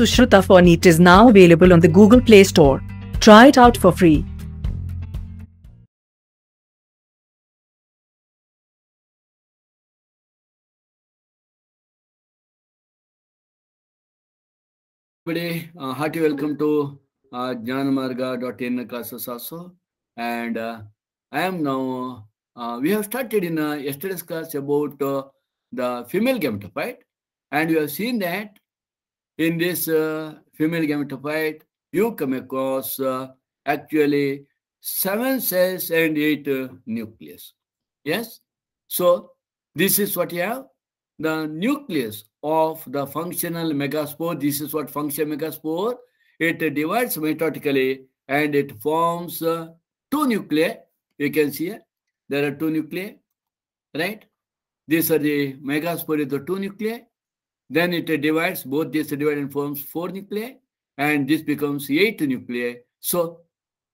Sushruta Fornit is now available on the Google Play Store. Try it out for free. Everybody, uh, hearty welcome to uh, jnanamarga.in classes also. And uh, I am now, uh, we have started in uh, yesterday's class about uh, the female gametophyte. And we have seen that in this uh, female gametophyte, you come across uh, actually seven cells and eight uh, nucleus. Yes? So, this is what you have. The nucleus of the functional megaspore, this is what function megaspore, it divides mitotically and it forms uh, two nuclei. You can see here, there are two nuclei, right? These are the megaspore, the two nuclei then it divides, both these divide and forms four nuclei, and this becomes eight nuclei. So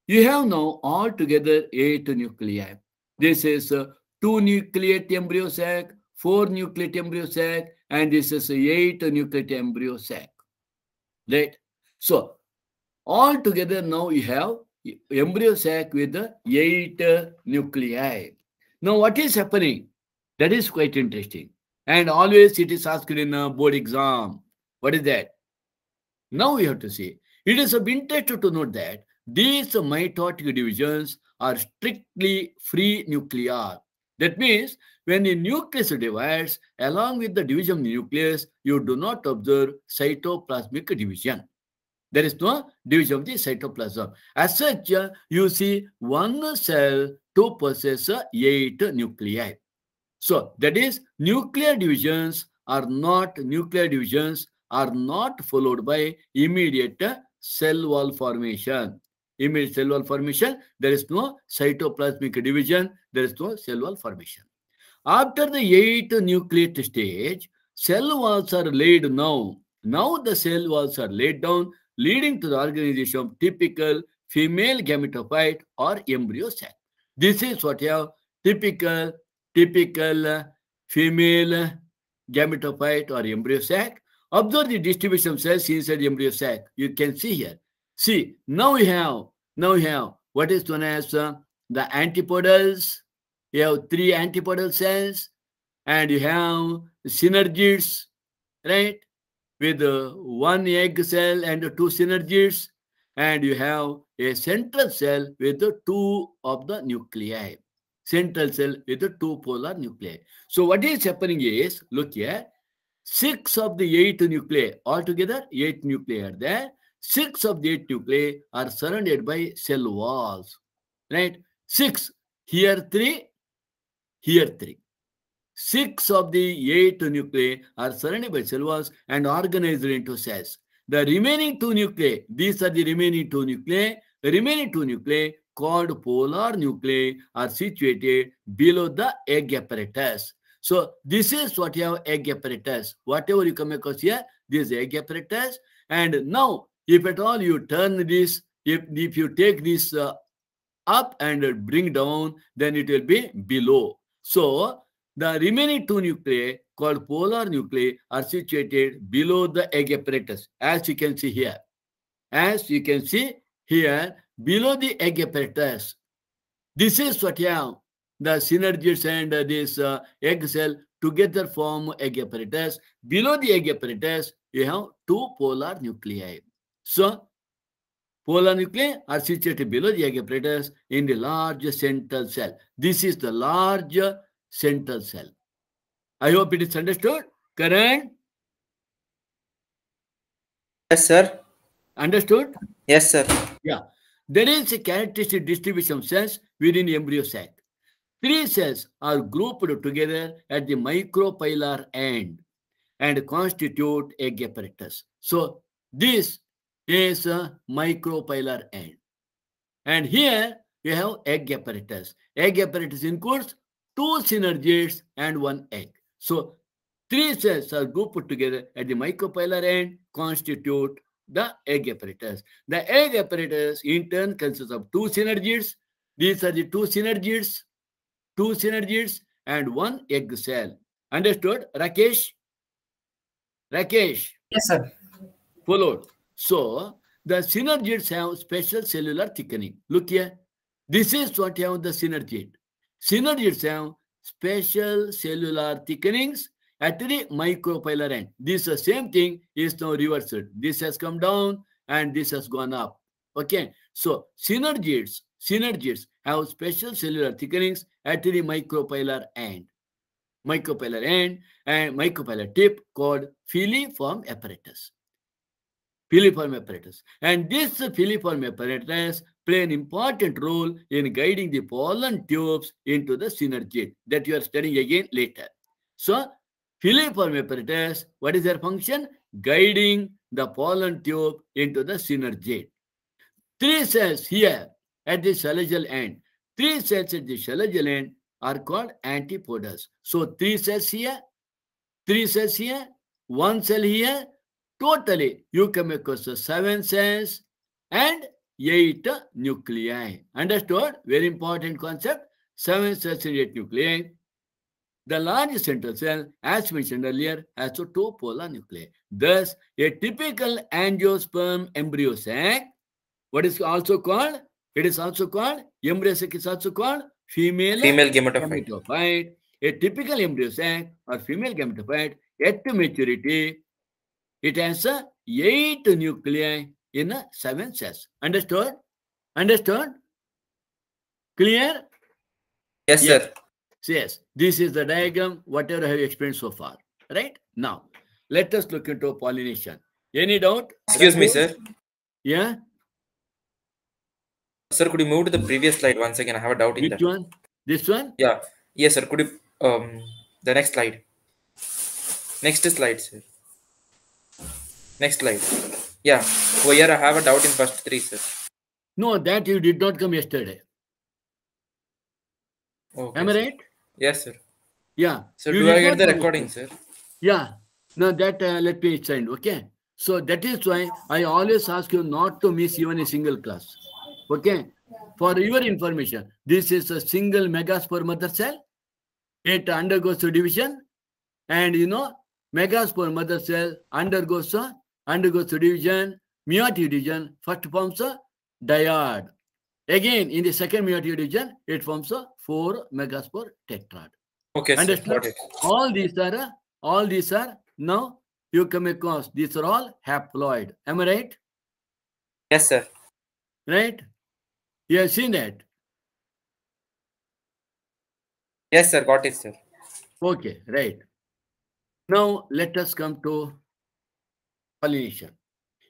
you have now altogether eight nuclei. This is uh, two nucleate embryo sac, four nucleate embryo sac, and this is uh, eight nucleate embryo sac. Right? So all together now you have embryo sac with the eight nuclei. Now what is happening? That is quite interesting. And always it is asked in a board exam. What is that? Now we have to see. It is of interest to note that these mitotic divisions are strictly free nuclear. That means when the nucleus divides along with the division of the nucleus, you do not observe cytoplasmic division. There is no division of the cytoplasm. As such, uh, you see one cell to possess eight nuclei. So that is nuclear divisions are not nuclear divisions are not followed by immediate cell wall formation. Immediate cell wall formation, there is no cytoplasmic division, there is no cell wall formation. After the eighth nucleate stage, cell walls are laid now. Now the cell walls are laid down, leading to the organization of typical female gametophyte or embryo sac. This is what you have typical typical uh, female uh, gametophyte or embryo sac. Observe the distribution of cells inside the embryo sac. You can see here. See, now we have, now we have what is known as uh, the antipodals. You have three antipodal cells and you have synergids, right? With uh, one egg cell and uh, two synergids. And you have a central cell with two of the nuclei central cell with the two polar nuclei. So what is happening is, look here, six of the eight nuclei, altogether eight nuclei are there. Six of the eight nuclei are surrounded by cell walls, right? Six, here three, here three. Six of the eight nuclei are surrounded by cell walls and organized into cells. The remaining two nuclei, these are the remaining two nuclei, the remaining two nuclei called polar nuclei are situated below the egg apparatus. So this is what you have egg apparatus. Whatever you come across here, this egg apparatus. And now, if at all you turn this, if, if you take this uh, up and bring down, then it will be below. So the remaining two nuclei called polar nuclei are situated below the egg apparatus, as you can see here. As you can see here, below the egg apparatus. This is what have: the synergids and uh, this uh, egg cell together form egg apparatus. Below the egg apparatus, you have two polar nuclei. So, polar nuclei are situated below the egg apparatus in the large central cell. This is the large central cell. I hope it is understood. Correct? Yes, sir. Understood? Yes, sir. Yeah. There is a characteristic distribution of cells within embryo sac. Three cells are grouped together at the micropylar end and constitute egg apparatus. So this is a micropylar end. And here you have egg apparatus. Egg apparatus includes two synergids and one egg. So three cells are grouped together at the micropylar end, constitute the egg apparatus. The egg apparatus in turn consists of two synergids. These are the two synergids, two synergids, and one egg cell. Understood, Rakesh? Rakesh? Yes, sir. Followed. So, the synergids have special cellular thickening. Look here. This is what have the synergid. Synergids have special cellular thickenings at the micropylar end. This the same thing is now reversed. This has come down and this has gone up. Okay. So synergids, synergids have special cellular thickenings at the micropylar end. Micropylar end and micropylar tip called filiform apparatus. Filiform apparatus. And this filiform apparatus play an important role in guiding the pollen tubes into the synergid that you are studying again later. So Filipermiperitis, what is their function? Guiding the pollen tube into the synergate. Three cells here at the salivary end, three cells at the salivary end are called antipoders. So three cells here, three cells here, one cell here. Totally, you come across seven cells and eight nuclei. Understood? Very important concept. Seven cells and eight nuclei. The largest cell, as mentioned earlier, has two polar nuclei. Thus, a typical angiosperm embryo sac, what is also called? It is also called, embryo sac is also called female, female gametophyte. gametophyte. A typical embryo sac or female gametophyte, at maturity, it has a eight nuclei in a seven cells. Understood? Understood? Clear? Yes, yes. sir says, this is the diagram, whatever I have explained so far. Right? Now, let us look into pollination. Any doubt? Excuse me, sir. Yeah? Sir, could you move to the previous slide once again? I have a doubt in Which that. one? This one? Yeah. Yes, sir. Could you, um, the next slide. Next slide, sir. Next slide. Yeah. Over here, I have a doubt in first three, sir. No, that you did not come yesterday. Okay, Am I right? Yes, sir. Yeah. So you do I get the recording, sir? Yeah. Now that uh, let me send. Okay. So that is why I always ask you not to miss even a single class. Okay. For your information, this is a single megaspore mother cell. It undergoes a division, and you know megaspore mother cell undergoes a undergoes a division, meiotic division, first forms a dyad Again, in the second meiotic division, it forms a four megaspore tetrad. Okay, understood? all these are uh, all these are now you come across these are all haploid. Am I right? Yes, sir. Right? You have seen that. Yes, sir. Got it, sir. Okay, right. Now let us come to pollination.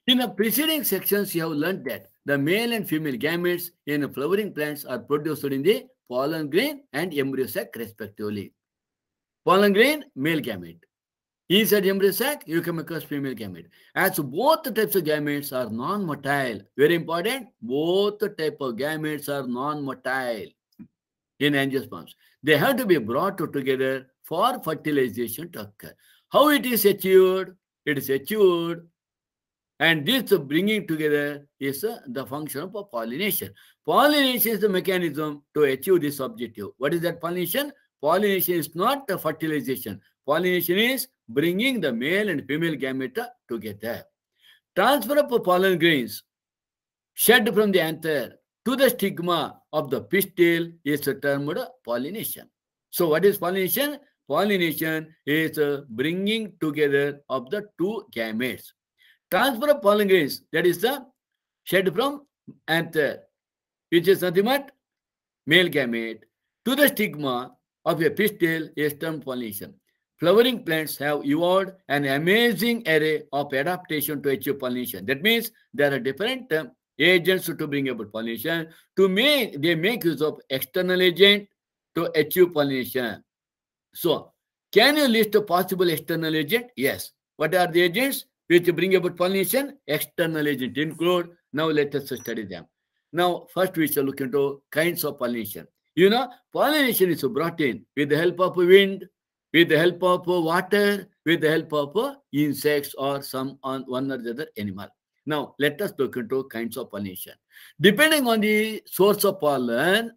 In the preceding sections, you have learned that the male and female gametes in flowering plants are produced in the pollen grain and embryo sac respectively. Pollen grain, male gamete. Inside embryo sac, you come across female gamete. As both types of gametes are non-motile, very important, both type of gametes are non-motile in angiosperms. They have to be brought together for fertilization to occur. How it is achieved? It is achieved and this bringing together is uh, the function of pollination. Pollination is the mechanism to achieve this objective. What is that pollination? Pollination is not the fertilization. Pollination is bringing the male and female gamete together. Transfer of pollen grains shed from the anther to the stigma of the pistil is termed pollination. So what is pollination? Pollination is uh, bringing together of the two gametes transfer of pollen grains, that is the shed from anther, which is nothing but male gamete, to the stigma of a pistil. is pollination. Flowering plants have evolved an amazing array of adaptation to achieve pollination. That means there are different um, agents to bring about pollination. To make they make use of external agent to achieve pollination. So, can you list a possible external agent? Yes. What are the agents? which bring about pollination, external agent include. Now let us study them. Now, first we shall look into kinds of pollination. You know, pollination is brought in with the help of wind, with the help of water, with the help of insects or some on one or the other animal. Now, let us look into kinds of pollination. Depending on the source of pollen,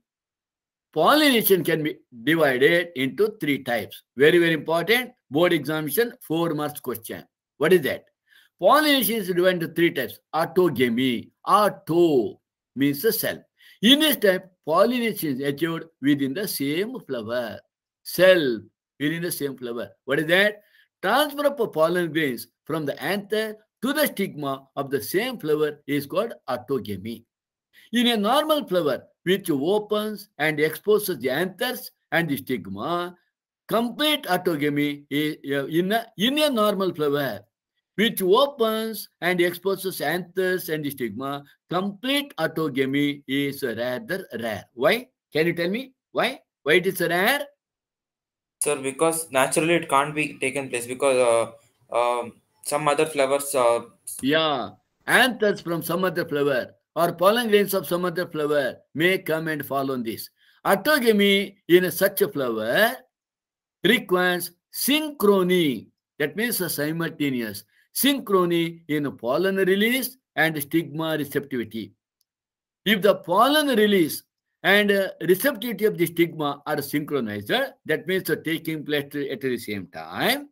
pollination can be divided into three types. Very, very important. Board examination, four marks question. What is that? Pollination is divided into three types. Autogamy. Auto means the cell. In this type, pollination is achieved within the same flower. Cell within the same flower. What is that? Transfer of pollen grains from the anther to the stigma of the same flower is called autogamy. In a normal flower, which opens and exposes the anthers and the stigma, complete autogamy is uh, in a, in a normal flower which opens and exposes anthers and stigma. Complete autogamy is rather rare. Why? Can you tell me why? Why it is rare? Sir, because naturally it can't be taken place because uh, uh, some other flowers. Uh... Yeah, anthers from some other flower or pollen grains of some other flower may come and fall on this. Autogamy in such a flower requires synchrony. That means a simultaneous synchrony in pollen release and stigma receptivity. If the pollen release and uh, receptivity of the stigma are synchronized, that means they're taking place at the same time.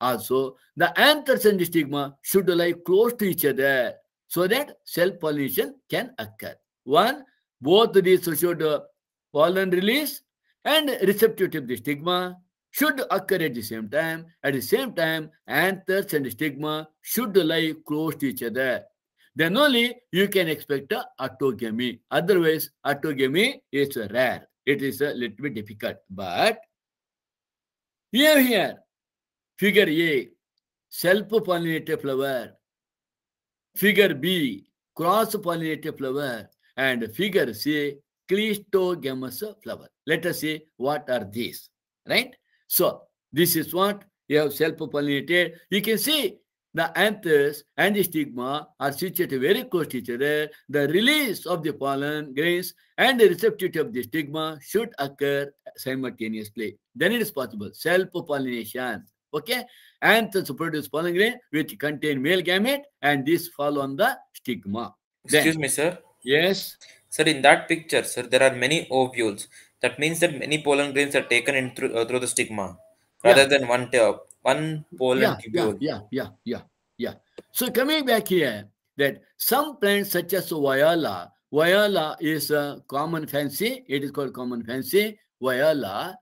Also, the anthers and the stigma should lie close to each other so that self-pollination can occur. One, both these should uh, pollen release and receptivity of the stigma should occur at the same time. At the same time, anthers and stigma should lie close to each other. Then only you can expect a autogamy. Otherwise, autogamy is rare. It is a little bit difficult. But here, here, figure A, self-pollinated flower. Figure B, cross-pollinated flower. And figure C, cleistogamous flower. Let us see what are these, right? So this is what you have self-pollinated. You can see the anthers and the stigma are situated very close to each other. The release of the pollen grains and the receptivity of the stigma should occur simultaneously. Then it is possible. Self-pollination. Okay? Anthers produce pollen grain which contain male gamete and this fall on the stigma. Excuse then, me, sir. Yes. Sir, in that picture, sir, there are many ovules. That means that many pollen grains are taken in through, uh, through the stigma rather yeah. than one tube, one pollen yeah, tubule. Yeah, yeah, yeah, yeah, So coming back here, that some plants such as viola, viola is a common fancy. It is called common fancy. Viola,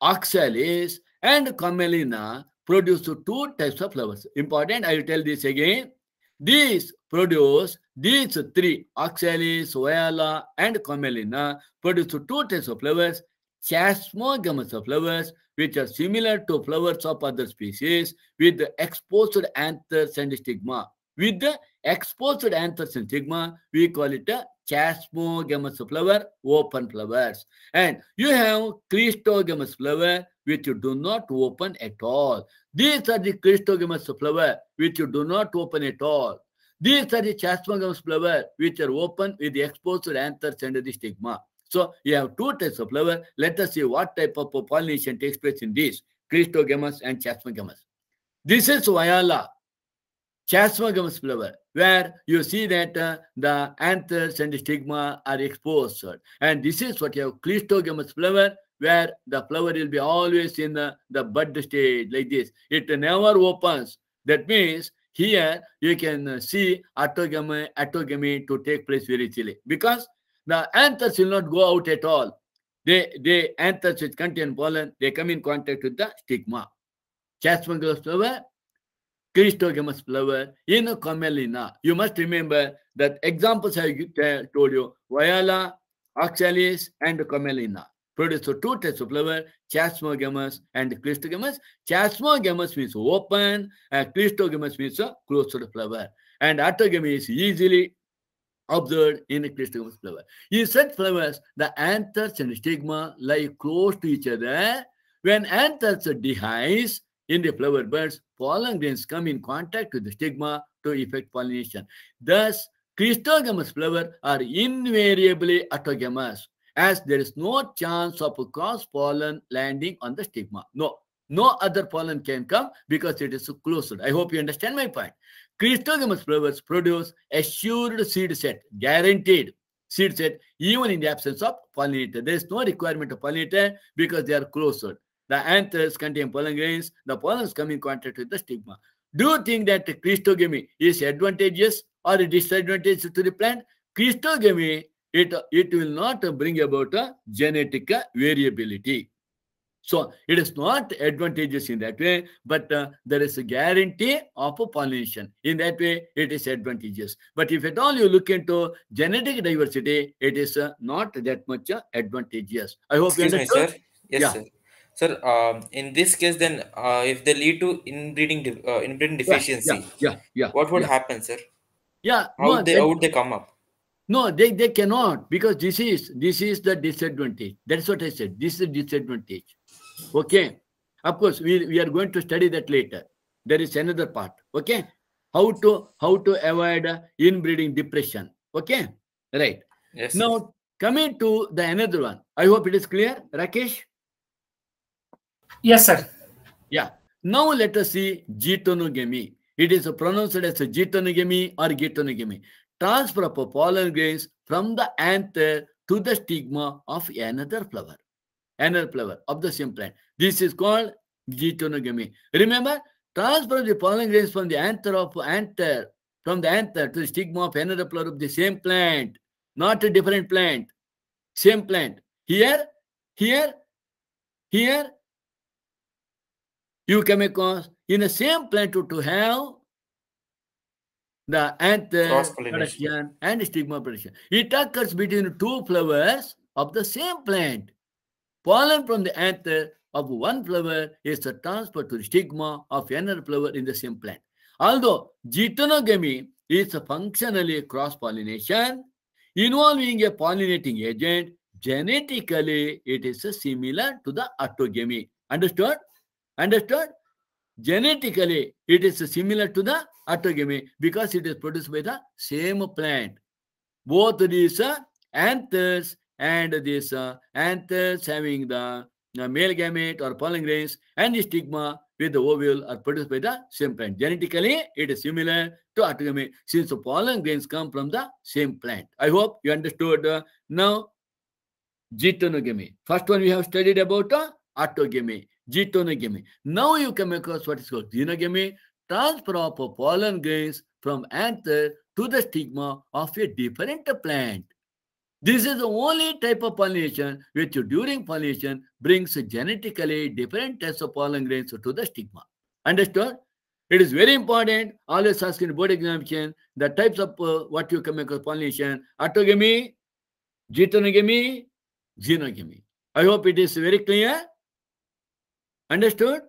oxalis, and camelina produce two types of flowers. Important, I will tell this again. These produce these three, oxalis, oella, and camelina, produce two types of flowers, chasmogamous flowers, which are similar to flowers of other species, with the exposed anthers and stigma. With the exposed anthers and stigma, we call it a chasmogamous flower, open flowers. And you have cristogamous flower, which you do not open at all. These are the cristogamous flower, which you do not open at all. These are the chastmagam's flower, which are open with the exposed anthers and the stigma. So you have two types of flower. Let us see what type of pollination takes place in these, Christogamus and chastmagamous. This is Viola, chastmagamous flower, where you see that uh, the anthers and the stigma are exposed. And this is what you have, Christogamus flower, where the flower will be always in the, the bud stage like this. It never opens. That means here, you can see autogamy, autogamy to take place very easily because the anthers will not go out at all. They, they anthers which contain pollen, they come in contact with the stigma. Chasmangulus flower, Christogamous flower, Inocomelina. You must remember that examples I told you, Viola, Oxalis, and Comelina produced two types of flower, chasmogamous and cristogamous. Chasmogamous means open, and cristogamous means a closed flower. And autogamy is easily observed in cristogamous flower. In such flowers, the anthers and stigma lie close to each other. When anthers dehisce in the flower buds, pollen grains come in contact with the stigma to effect pollination. Thus, cristogamous flowers are invariably autogamous as there is no chance of a cross-pollen landing on the stigma. No, no other pollen can come because it is closed. I hope you understand my point. Cristogamous flowers produce assured seed set, guaranteed seed set, even in the absence of pollinator. There is no requirement of pollinator because they are closed. The anthers contain pollen grains. The pollen is coming in contact with the stigma. Do you think that Christogamy is advantageous or disadvantageous to the plant? Christogamy it, it will not bring about a genetic variability. So it is not advantageous in that way, but uh, there is a guarantee of a pollination. In that way, it is advantageous. But if at all you look into genetic diversity, it is uh, not that much uh, advantageous. I hope Excuse you understand. Me, sir. Yes, yeah. sir. Sir, um, in this case, then uh, if they lead to inbreeding, de uh, inbreeding deficiency, yeah, yeah, yeah, yeah what would yeah. happen, sir? Yeah, how no, they how would they come up? No, they, they cannot because this is this is the disadvantage. That's what I said. This is disadvantage. Okay. Of course, we, we are going to study that later. There is another part. Okay. How to how to avoid uh, inbreeding depression. Okay. Right. Yes. Now coming to the another one. I hope it is clear, Rakesh. Yes, sir. Yeah. Now let us see Jitonogamy. It is pronounced as Jitonogamy or Gitonogamy transfer of pollen grains from the anther to the stigma of another flower, another flower of the same plant. This is called geitonogamy. Remember, transfer of the pollen grains from the anther of anther, from the anther to the stigma of another flower of the same plant, not a different plant, same plant. Here, here, here, you come across in the same plant to, to have the anther uh, production and stigma production. It occurs between two flowers of the same plant. Pollen from the anther uh, of one flower is transferred to the stigma of another flower in the same plant. Although genonogamy is a functionally cross-pollination involving a pollinating agent, genetically it is similar to the autogamy. Understood? Understood? Genetically, it is similar to the autogamy because it is produced by the same plant. Both these uh, anthers and this uh, anthers having the uh, male gamete or pollen grains and the stigma with the ovule are produced by the same plant. Genetically, it is similar to autogamy since the pollen grains come from the same plant. I hope you understood. Uh, now, getonogamy. First one we have studied about uh, autogamy, getonogamy. Now you come across what is called xenogamy transfer of pollen grains from anther to the stigma of a different plant. This is the only type of pollination which during pollination brings genetically different types of pollen grains to the stigma. Understood? It is very important, always ask in board examination, the types of uh, what you come across pollination, autogamy, getonogamy, xenogamy. I hope it is very clear. Understood?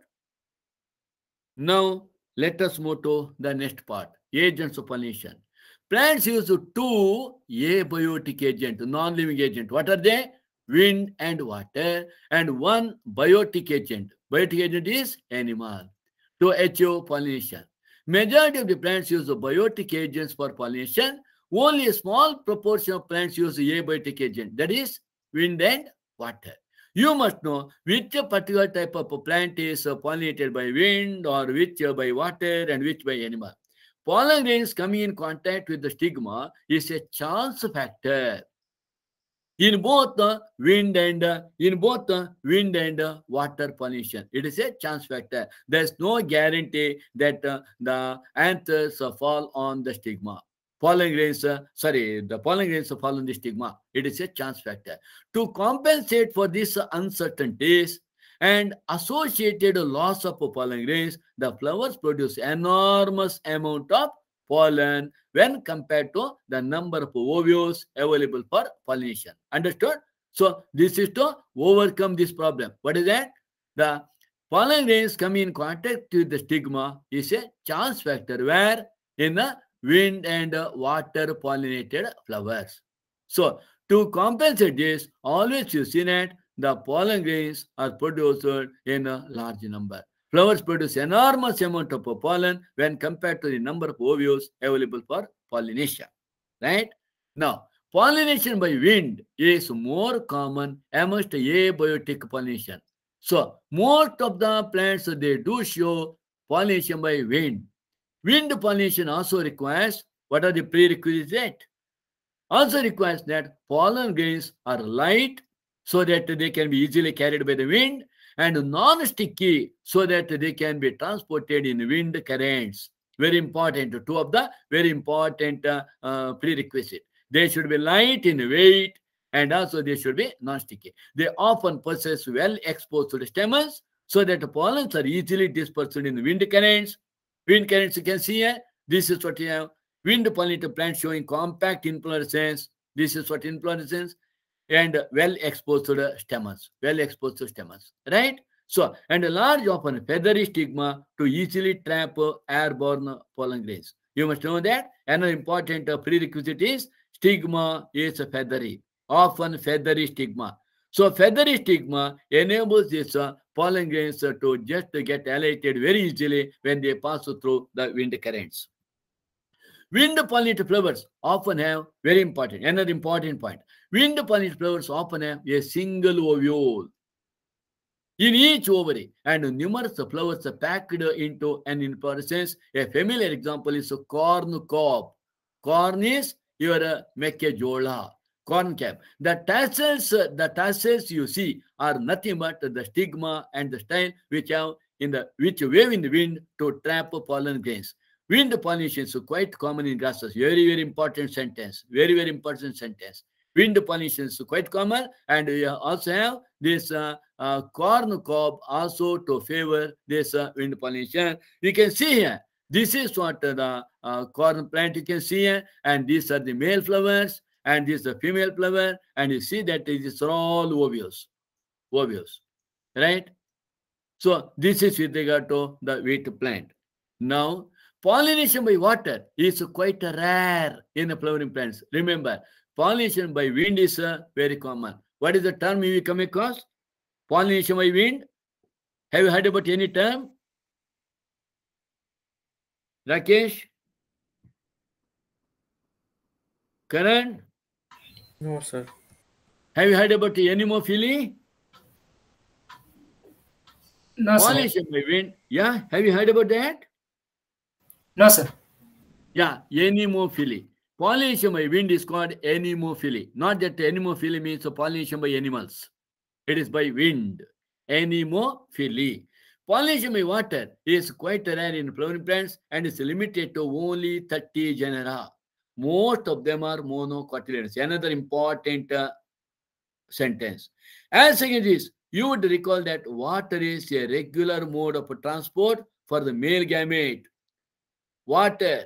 Now, let us move to the next part, agents of pollination. Plants use two abiotic agent, non-living agent. What are they? Wind and water. And one biotic agent. Biotic agent is animal to achieve pollination. Majority of the plants use the biotic agents for pollination. Only a small proportion of plants use the abiotic agent, that is wind and water. You must know which particular type of plant is pollinated by wind or which by water and which by animal. Pollen grains coming in contact with the stigma is a chance factor in both the wind and in both the wind and water pollination. it is a chance factor there's no guarantee that uh, the anthers fall on the stigma Pollen grains, uh, sorry, the pollen grains of fallen the stigma. It is a chance factor. To compensate for these uncertainties and associated loss of pollen grains, the flowers produce enormous amount of pollen when compared to the number of ovules available for pollination. Understood? So this is to overcome this problem. What is that? The pollen grains come in contact with the stigma is a chance factor where in the wind and water pollinated flowers. So to compensate this, always you see that the pollen grains are produced in a large number. Flowers produce enormous amount of pollen when compared to the number of ovules available for pollination. Right? Now, pollination by wind is more common amongst abiotic pollination. So, most of the plants, they do show pollination by wind. Wind pollination also requires what are the prerequisite? Also requires that pollen grains are light so that they can be easily carried by the wind and non-sticky so that they can be transported in wind currents. Very important, two of the very important uh, uh, prerequisite. They should be light in weight and also they should be non-sticky. They often possess well-exposed stamens so that pollens are easily dispersed in wind currents Wind currents, you can see here, this is what you have. Wind pollinator plants showing compact inflorescence. This is what inflorescence and well exposed to the stamens, well exposed to stamens, right? So, and a large, often feathery stigma to easily trap airborne pollen grains. You must know that another important prerequisite is stigma is feathery, often feathery stigma. So, feathery stigma enables this uh, fallen grains to just to get elevated very easily when they pass through the wind currents. Wind pollinated flowers often have very important, another important point. Wind pollinated flowers often have a single ovule in each ovary and numerous flowers packed into an inflorescence. A familiar example is corn cob. Corn is your uh, mekejola cap. The tassels, the tassels you see are nothing but the stigma and the style which have in the which wave in the wind to trap pollen grains. Wind pollination is quite common in grasses. Very, very important sentence. Very, very important sentence. Wind pollination is quite common, and we also have this uh, uh, corn cob also to favor this uh, wind pollination. You can see here, this is what the uh, corn plant you can see here, and these are the male flowers, and this is the female flower, and you see that it is all ovules, ovules, right? So this is with regard to the wheat plant. Now, pollination by water is quite rare in the flowering plants. Remember, pollination by wind is uh, very common. What is the term you come across? Pollination by wind? Have you heard about any term? Rakesh? Karan? No, sir. Have you heard about anemophily? No, Polish sir. Wind. Yeah, have you heard about that? No, sir. Yeah, anemophily. Pollination by wind is called anemophily. Not that anemophily means pollination by animals. It is by wind. Anemophily. Pollination by water is quite rare in flowering plants and is limited to only 30 genera. Most of them are monocotyledons. Another important uh, sentence. And second is, you would recall that water is a regular mode of transport for the male gamete. Water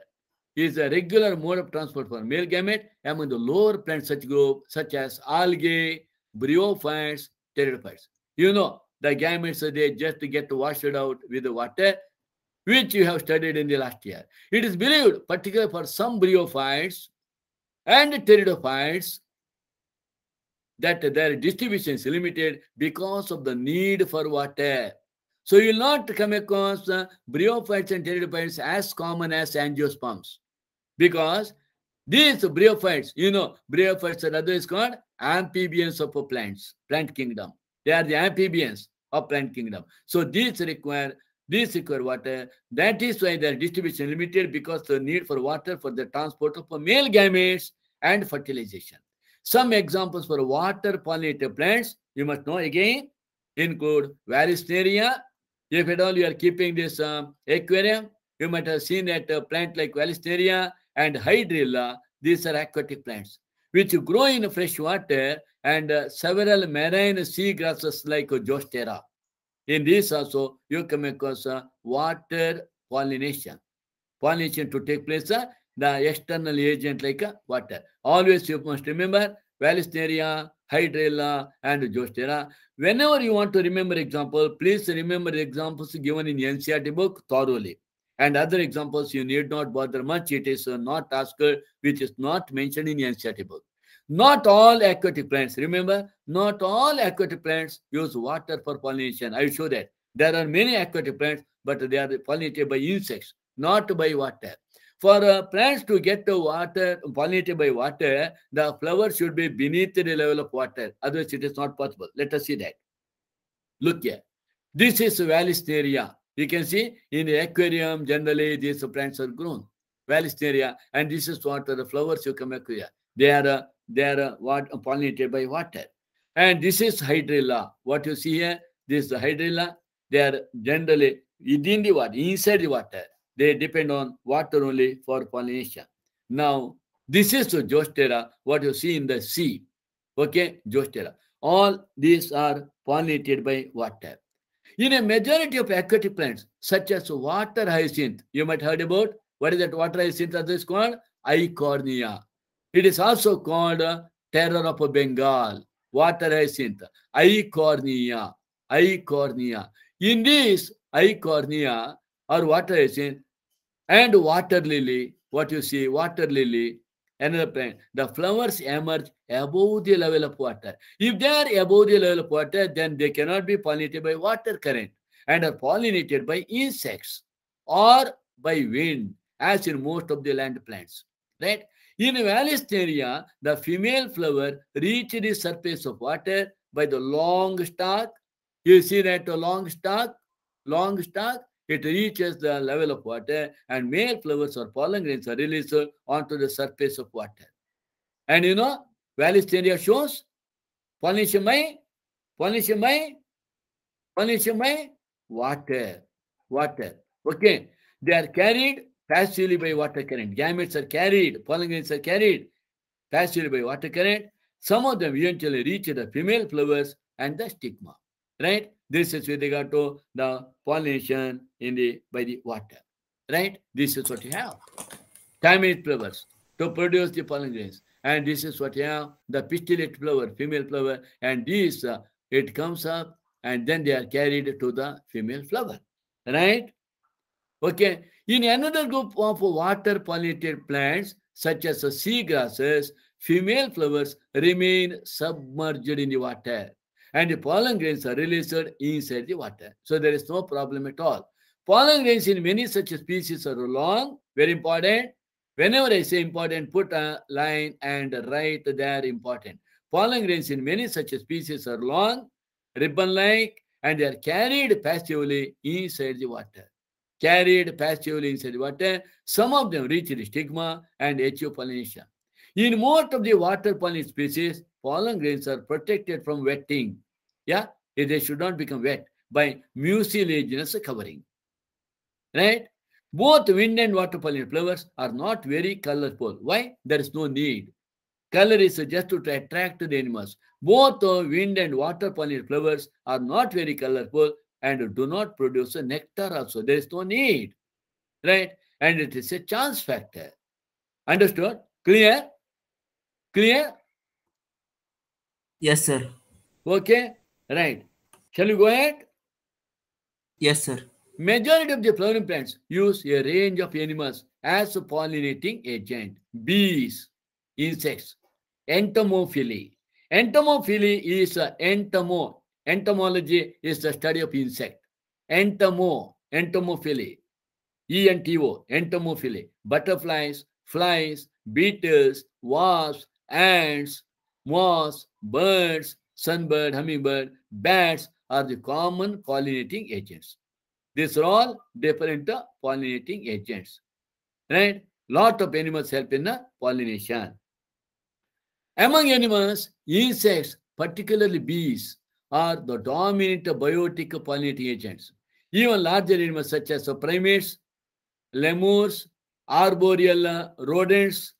is a regular mode of transport for male gamete among the lower plant such group such as algae, bryophytes, pterophytes. You know, the gametes, they just get washed out with the water which you have studied in the last year. It is believed, particularly for some bryophytes and pteridophytes, that their distribution is limited because of the need for water. So you will not come across uh, bryophytes and pteridophytes as common as angiosperms because these bryophytes, you know, bryophytes are otherwise called amphibians of plants, plant kingdom. They are the amphibians of plant kingdom. So these require recycle water. That is why the distribution limited because the need for water for the transport of male gametes and fertilization. Some examples for water pollinated plants, you must know again, include Vallisneria. If at all you are keeping this um, aquarium, you might have seen that a uh, plant like Vallisneria and Hydrilla, these are aquatic plants which grow in fresh water and uh, several marine sea grasses like Jostera. In this also, you come across water pollination. Pollination to take place, uh, the external agent like uh, water. Always you must remember Vallisneria, Hydrella, and Jostera. Whenever you want to remember example, please remember examples given in NCRT book thoroughly. And other examples you need not bother much. It is not asked, which is not mentioned in NCRT book. Not all aquatic plants, remember, not all aquatic plants use water for pollination. I will show that. There are many aquatic plants, but they are pollinated by insects, not by water. For uh, plants to get the water, pollinated by water, the flower should be beneath the level of water. Otherwise, it is not possible. Let us see that. Look here. This is Vallisneria. You can see in the aquarium, generally, these plants are grown. Vallisneria. And this is what the flowers you come here. They are uh, they are what pollinated by water. And this is hydrilla. What you see here, this is the hydrilla. They are generally within the water, inside the water. They depend on water only for pollination. Now, this is the Jostera, what you see in the sea. Okay, Jostera. All these are pollinated by water. In a majority of aquatic plants, such as water hyacinth, you might heard about, what is that water hyacinth that is called? Icornia. It is also called uh, terror of Bengal, water hyacinth, eye cornea. In this cornea or water hyacinth and water lily, what you see, water lily, another plant, the flowers emerge above the level of water. If they are above the level of water, then they cannot be pollinated by water current and are pollinated by insects or by wind, as in most of the land plants. Right? In Vallisteria, the female flower reaches the surface of water by the long stalk. You see that the long stalk, long stalk, it reaches the level of water and male flowers or pollen grains are released onto the surface of water. And you know, Vallisteria shows Pollination Pollination Pollination water, water. Okay, they are carried passively by water current. Gametes are carried, pollen grains are carried passively by water current. Some of them eventually reach the female flowers and the stigma. Right? This is with regard to the pollination in the by the water. Right? This is what you have. Timate flowers to produce the pollen grains. And this is what you have, the pistillate flower, female flower. And this, uh, it comes up and then they are carried to the female flower. Right? Okay. In another group of water pollinated plants, such as sea grasses, female flowers remain submerged in the water and the pollen grains are released inside the water. So there is no problem at all. Pollen grains in many such species are long, very important. Whenever I say important, put a line and write there important. Pollen grains in many such species are long, ribbon-like, and they are carried passively inside the water carried passively inside water. Some of them reach the stigma and achieve pollination. In most of the water pollen species, pollen grains are protected from wetting. Yeah, they should not become wet by mucilaginous covering. Right? Both wind and water pollen flowers are not very colorful. Why? There is no need. Color is just to attract the animals. Both wind and water pollen flowers are not very colorful and do not produce a nectar also. There is no need, right? And it is a chance factor. Understood? Clear? Clear? Yes, sir. Okay, right. Shall we go ahead? Yes, sir. Majority of the flowering plants use a range of animals as a pollinating agent. Bees, insects, entomophily. Entomophily is a entomo, Entomology is the study of insect. Entomo, entomophily. E N T O, entomophily. Butterflies, flies, beetles, wasps, ants, moths, birds, sunbird, hummingbird, bats are the common pollinating agents. These are all different pollinating agents. Right? Lot of animals help in the pollination. Among animals, insects, particularly bees, are the dominant biotic pollinating agents. Even larger animals such as primates, lemurs, arboreal uh, rodents,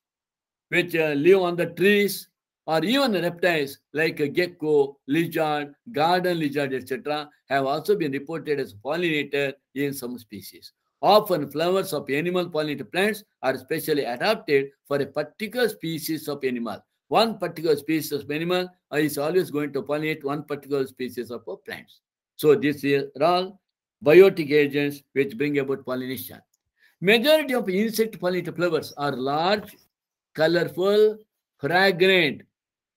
which uh, live on the trees, or even reptiles like gecko, lizard, garden lizard, etc., have also been reported as pollinator in some species. Often, flowers of animal pollinated plants are specially adapted for a particular species of animal one particular species of animal is always going to pollinate one particular species of uh, plants. So these are all biotic agents which bring about pollination. Majority of insect pollinated flowers are large, colorful, fragrant,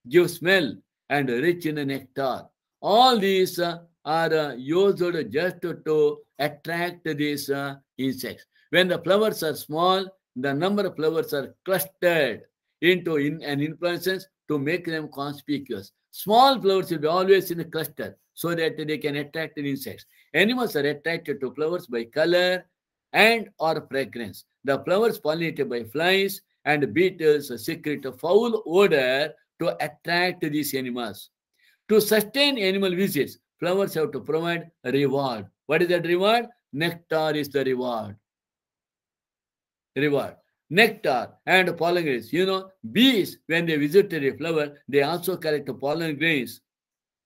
give smell, and rich in nectar. All these uh, are uh, used just to, attract these insects. When the flowers are small, the number of flowers are clustered into in an influences to make them conspicuous. Small flowers will be always in a cluster so that they can attract the insects. Animals are attracted to flowers by color and or fragrance. The flowers pollinated by flies and beetles secrete a foul odor to attract these animals. To sustain animal visits, flowers have to provide a reward. What is that reward? Nectar is the reward. Reward nectar, and pollen grains. You know, bees, when they visit a flower, they also collect pollen grains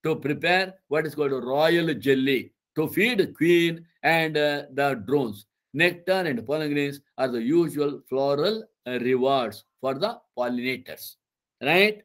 to prepare what is called royal jelly to feed the queen and uh, the drones. Nectar and pollen grains are the usual floral uh, rewards for the pollinators, right?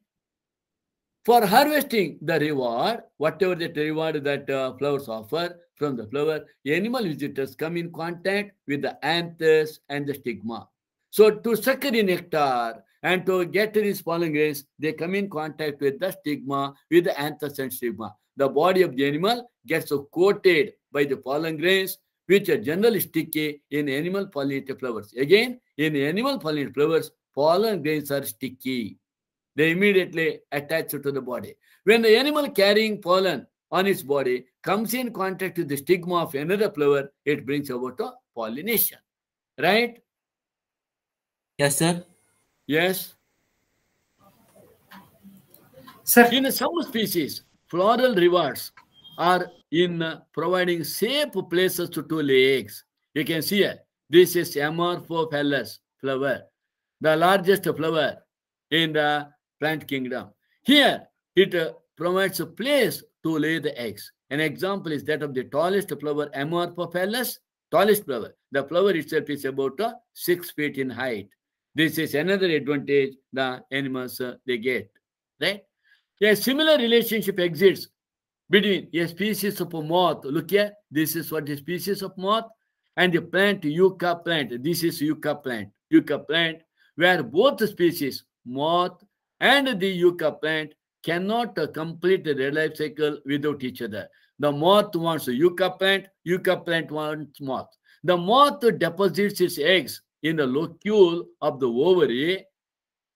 For harvesting the reward, whatever that reward that uh, flowers offer from the flower, animal visitors come in contact with the anthers and the stigma. So to suck the nectar and to get these pollen grains, they come in contact with the stigma, with the anthers and stigma. The body of the animal gets coated by the pollen grains, which are generally sticky in animal pollinated flowers. Again, in animal pollinated flowers, pollen grains are sticky. They immediately attach to the body. When the animal carrying pollen on its body comes in contact with the stigma of another flower, it brings about pollination. Right? Yes, sir. Yes. Sir. In some species, floral rewards are in providing safe places to two legs. You can see it. This is Amorphophallus flower, the largest flower in the plant kingdom. Here, it provides a place to lay the eggs. An example is that of the tallest flower, Amorphophallus, tallest flower. The flower itself is about uh, 6 feet in height. This is another advantage the animals uh, they get, right? A similar relationship exists between a species of a moth. Look here, this is what the species of moth and the plant yucca plant. This is yucca plant, yucca plant, where both species, moth and the yucca plant, cannot complete their life cycle without each other. The moth wants yucca plant, yucca plant wants moth. The moth deposits its eggs in the locule of the ovary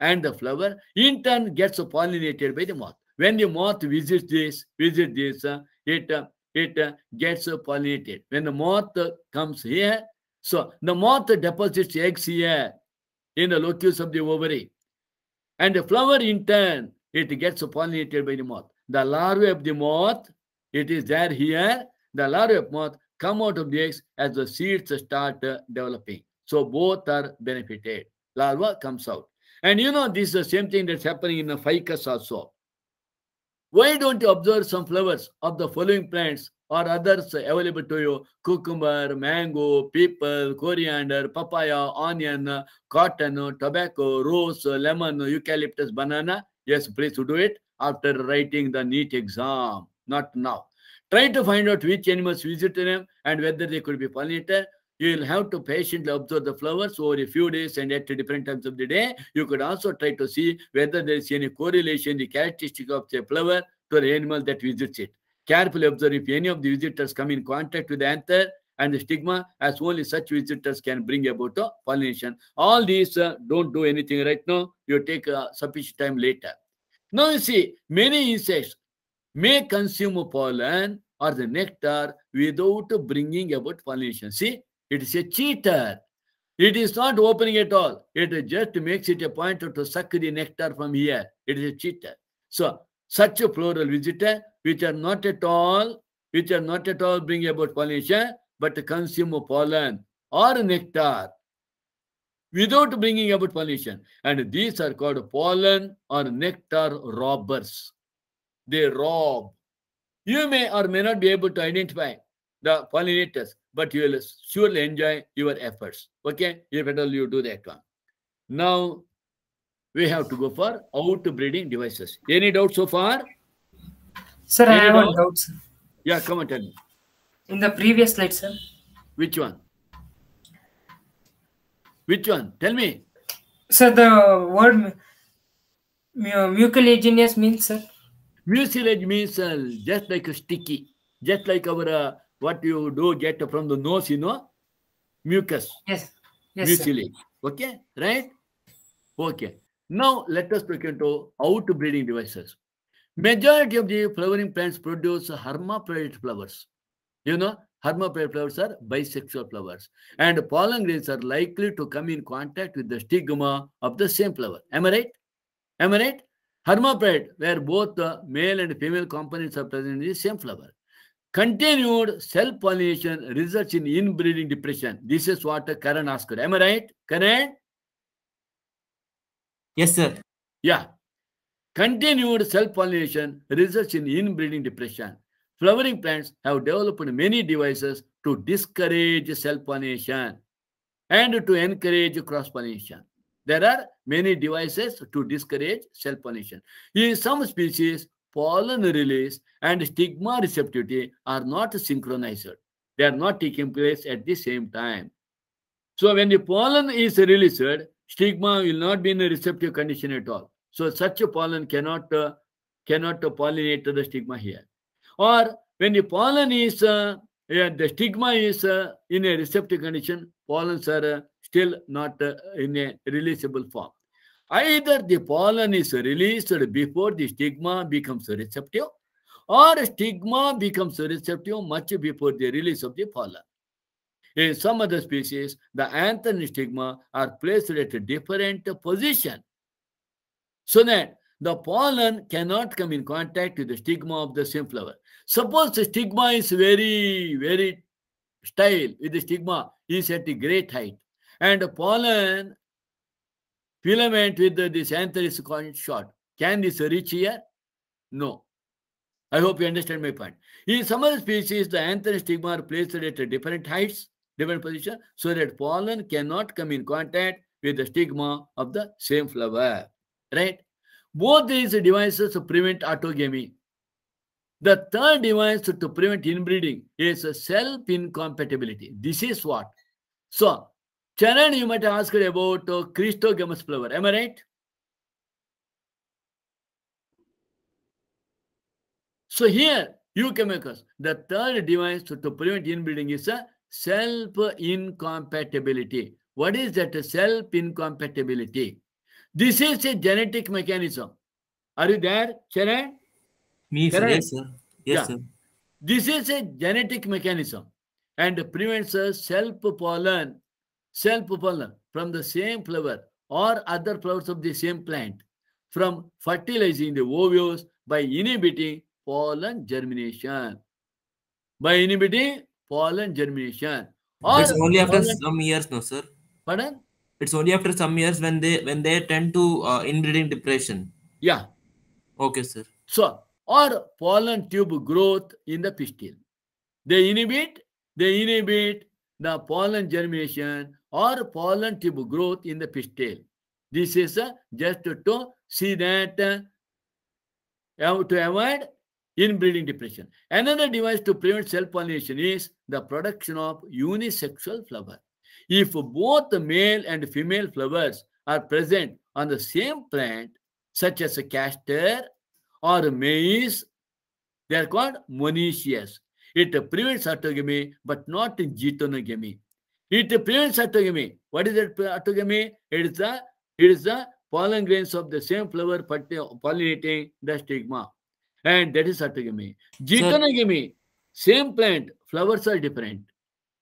and the flower in turn gets pollinated by the moth. When the moth visits this, visit this, uh, it uh, it uh, gets pollinated. When the moth comes here, so the moth deposits eggs here in the locus of the ovary, and the flower in turn it gets pollinated by the moth. The larvae of the moth, it is there here. The larvae of moth come out of the eggs as the seeds start uh, developing. So both are benefited. Larva comes out. And you know, this is the same thing that's happening in the ficus also. Why don't you observe some flowers of the following plants or others available to you? Cucumber, mango, people, coriander, papaya, onion, cotton, tobacco, rose, lemon, eucalyptus, banana. Yes, please do it after writing the neat exam, not now. Try to find out which animals visit them and whether they could be pollinated you will have to patiently observe the flowers over a few days and at different times of the day. You could also try to see whether there is any correlation, the characteristic of the flower to the animal that visits it. Carefully observe if any of the visitors come in contact with the anther and the stigma, as only such visitors can bring about the pollination. All these uh, don't do anything right now. You take uh, sufficient time later. Now you see, many insects may consume pollen or the nectar without bringing about pollination. See, it is a cheater. It is not opening at all. It just makes it a point to suck the nectar from here. It is a cheater. So such a floral visitor, which are not at all, which are not at all bring about pollination, but consume pollen or nectar without bringing about pollination. And these are called pollen or nectar robbers. They rob. You may or may not be able to identify the pollinators, but you will surely enjoy your efforts. Okay, if at all you do that one. Now we have to go for outbreeding devices. Any doubt so far? Sir, Any I have one doubt. Sir. Yeah, come on, tell me. In the previous slide, sir. Which one? Which one? Tell me. Sir, the word mucilaginous means, sir. Mucilage means uh, just like a sticky, just like our uh, what you do get from the nose, you know, mucus. Yes. Yes. Mucilage. Okay. Right. Okay. Now let us look into outbreeding devices. Majority of the flowering plants produce hermaphrodite flowers. You know, hermaphrodite flowers are bisexual flowers, and pollen grains are likely to come in contact with the stigma of the same flower. Am I right? Am I right? Hermaphrodite, where both the male and female components are present in the same flower. Continued self-pollination results in inbreeding depression. This is what Karan asked. Am I right, Karan? Yes, sir. Yeah. Continued self-pollination results in inbreeding depression. Flowering plants have developed many devices to discourage self-pollination and to encourage cross-pollination. There are many devices to discourage self-pollination. In some species, pollen release and stigma receptivity are not synchronized. They are not taking place at the same time. So when the pollen is released, stigma will not be in a receptive condition at all. So such a pollen cannot uh, cannot uh, pollinate the stigma here. Or when the pollen is uh, yeah, the stigma is uh, in a receptive condition, pollens are uh, still not uh, in a releasable form. Either the pollen is released before the stigma becomes receptive, or stigma becomes receptive much before the release of the pollen. In some other species, the anther stigma are placed at a different position so that the pollen cannot come in contact with the stigma of the same flower. Suppose the stigma is very, very style with the stigma is at a great height and pollen filament with the, this anther is quite short. Can this reach here? No. I hope you understand my point. In some other species, the anther and stigma are placed at different heights, different position, so that pollen cannot come in contact with the stigma of the same flower. Right? Both these devices prevent autogamy. The third device to prevent inbreeding is self-incompatibility. This is what? So, Charan, you might ask about uh, Christogamous flower. Am I right? So here, euchemicals, the third device to, to prevent inbreeding is a self-incompatibility. What is that self-incompatibility? This is a genetic mechanism. Are you there, Charan? Yes, sir. yes, sir. Yes, yeah. sir. This is a genetic mechanism and prevents self-pollen, self-pollen from the same flower or other flowers of the same plant from fertilizing the ovules by inhibiting pollen germination. By inhibiting pollen germination. Or it's only after pollen... some years, no, sir. Pardon? It's only after some years when they when they tend to uh, inbreeding depression. Yeah. Okay, sir. So, or pollen tube growth in the pistil. They inhibit, they inhibit the pollen germination or pollen tube growth in the pistil. This is uh, just to, to see that uh, to avoid inbreeding depression. Another device to prevent self-pollination is the production of unisexual flower. If both the male and female flowers are present on the same plant, such as a castor or maize, they are called monoecious. It prevents autogamy, but not genogamy. It prevents autogamy. What is that autogamy? It is the it is the pollen grains of the same flower pollinating the stigma and that is Satyagami. Jitanagami, same plant, flowers are different.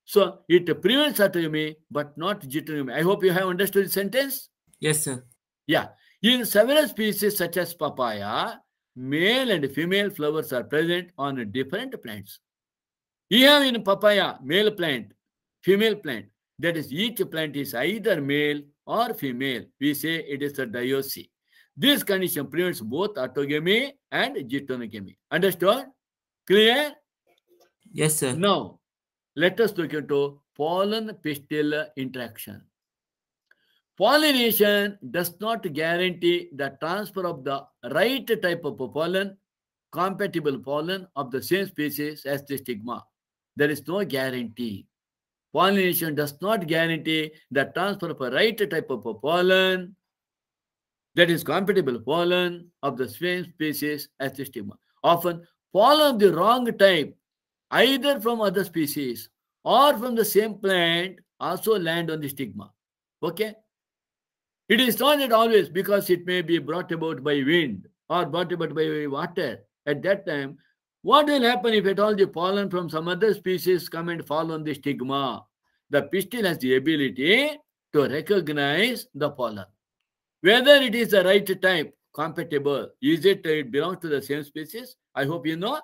So it prevents Satyagami, but not Jitanagami. I hope you have understood the sentence. Yes, sir. Yeah. In several species such as papaya, male and female flowers are present on different plants. Here have in papaya, male plant, female plant. That is, each plant is either male or female. We say it is a diocese. This condition prevents both autogamy and geronogamy. Understood? Clear? Yes, sir. Now, let us look into pollen-pistil interaction. Pollination does not guarantee the transfer of the right type of pollen, compatible pollen of the same species as the stigma. There is no guarantee. Pollination does not guarantee the transfer of a right type of pollen that is compatible pollen of the same species as the stigma. Often pollen of the wrong type, either from other species or from the same plant, also land on the stigma. Okay? It is not that always because it may be brought about by wind or brought about by water. At that time, what will happen if at all the pollen from some other species come and fall on the stigma? The pistil has the ability to recognize the pollen. Whether it is the right type, compatible, is it uh, it belongs to the same species? I hope you know.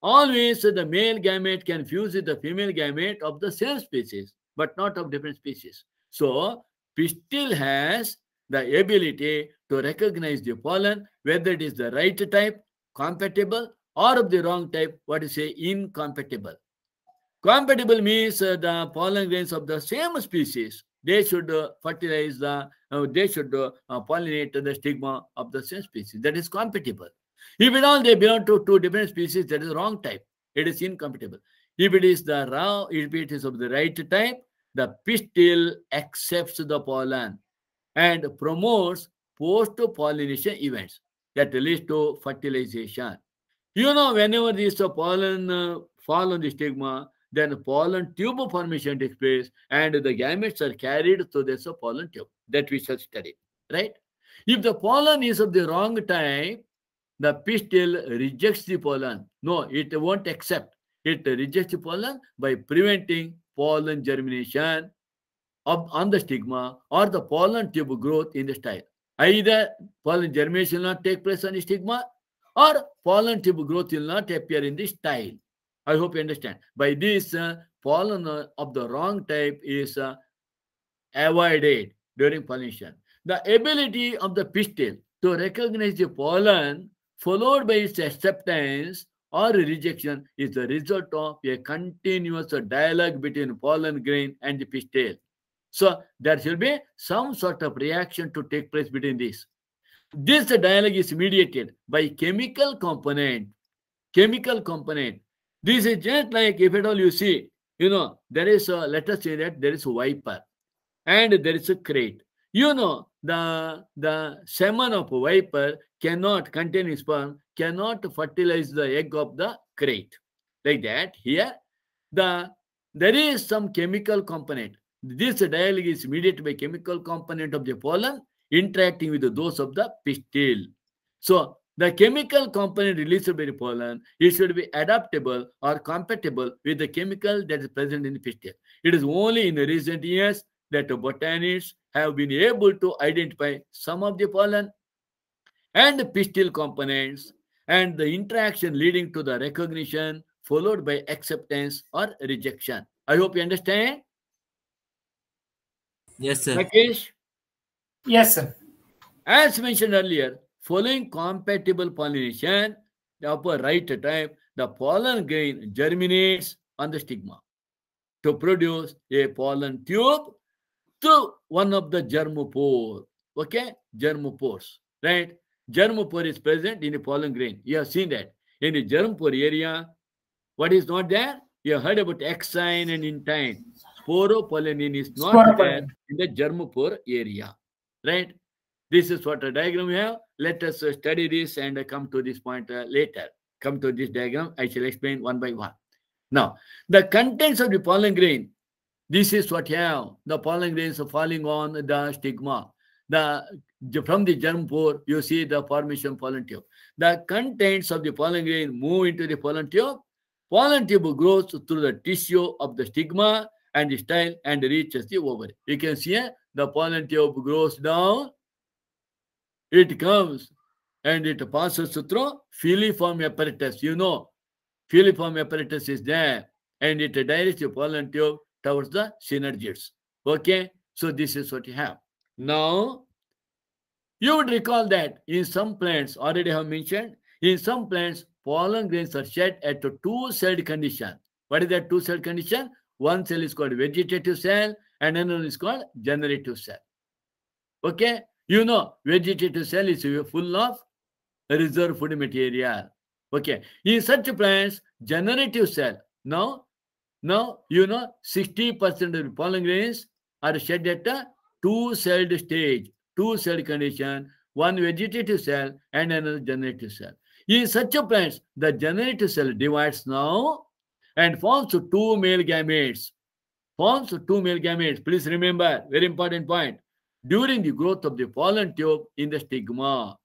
Always the male gamete can fuse with the female gamete of the same species, but not of different species. So pistil has the ability to recognize the pollen, whether it is the right type, compatible, or of the wrong type, what is say incompatible. Compatible means uh, the pollen grains of the same species, they should uh, fertilize the, uh, they should uh, pollinate the stigma of the same species. That is compatible. If at all they belong to two different species, that is wrong type. It is incompatible. If it is the raw, if it is of the right type, the pistil accepts the pollen and promotes post-pollination events that leads to fertilization. You know, whenever these pollen fall on the stigma, then pollen tube formation takes place and the gametes are carried through this pollen tube that we shall study, right? If the pollen is of the wrong type, the pistil rejects the pollen. No, it won't accept. It rejects the pollen by preventing pollen germination of, on the stigma or the pollen tube growth in the style. Either pollen germination will not take place on the stigma or pollen tube growth will not appear in the style. I hope you understand. By this, uh, pollen uh, of the wrong type is uh, avoided during pollination. The ability of the pistil to recognize the pollen followed by its acceptance or rejection is the result of a continuous dialogue between pollen grain and the pistil. So there should be some sort of reaction to take place between these. This dialogue is mediated by chemical component, chemical component this is just like if at all you see, you know, there is a, let us say that there is a viper and there is a crate. You know, the, the semen of a viper cannot contain sperm, cannot fertilize the egg of the crate. Like that, here, the there is some chemical component. This dialogue is mediated by chemical component of the pollen interacting with the dose of the pistil. So the chemical component released by the pollen, it should be adaptable or compatible with the chemical that is present in the pistil. It is only in the recent years that the botanists have been able to identify some of the pollen and the components and the interaction leading to the recognition followed by acceptance or rejection. I hope you understand. Yes, sir. Rakesh? Yes, sir. As mentioned earlier, Following compatible pollination, the upper right type, the pollen grain germinates on the stigma to produce a pollen tube to one of the germopore. Okay, germopores, right? Germopore is present in the pollen grain. You have seen that. In the germopore area, what is not there? You have heard about exine and intine. Sporopollenin is not Sporopollen. there in the germopore area, right? This is what a diagram we have. Let us uh, study this and uh, come to this point uh, later. Come to this diagram. I shall explain one by one. Now, the contents of the pollen grain. This is what have the pollen grains are falling on the stigma. The from the germ pore, you see the formation pollen tube. The contents of the pollen grain move into the pollen tube. Pollen tube grows through the tissue of the stigma and the style and reaches the ovary. You can see the pollen tube grows down it comes and it passes through filiform apparatus. You know, filiform apparatus is there and it directs the pollen tube towards the synergids. Okay, so this is what you have. Now, you would recall that in some plants, already I have mentioned, in some plants, pollen grains are shed at a two-celled condition. What is that two-celled condition? One cell is called vegetative cell and another is called generative cell. Okay, you know, vegetative cell is full of reserve food material. Okay. In such plants, generative cell. Now, now you know 60% of pollen grains are shed at a two-celled stage, two-celled condition, one vegetative cell and another generative cell. In such a plants, the generative cell divides now and forms two male gametes. Forms two male gametes. Please remember, very important point during the growth of the pollen tube in the stigma.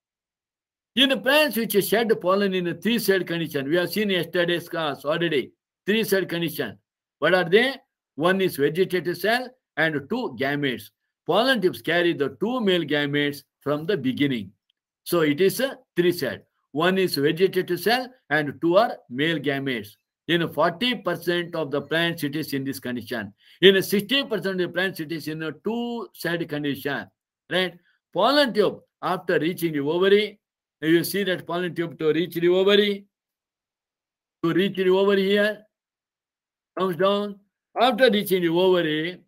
In the plants which shed pollen in a three-cell condition, we have seen yesterday's uh, class already, three-cell condition. What are they? One is vegetative cell and two gametes. Pollen tubes carry the two male gametes from the beginning. So it is a three-cell. One is vegetative cell and two are male gametes. In 40% of the plants, it is in this condition. In 60% of the plants, it is in a two-side condition, right? Pollen tube, after reaching the ovary, you see that pollen tube to reach the ovary, to reach the ovary here, comes down. After reaching the ovary,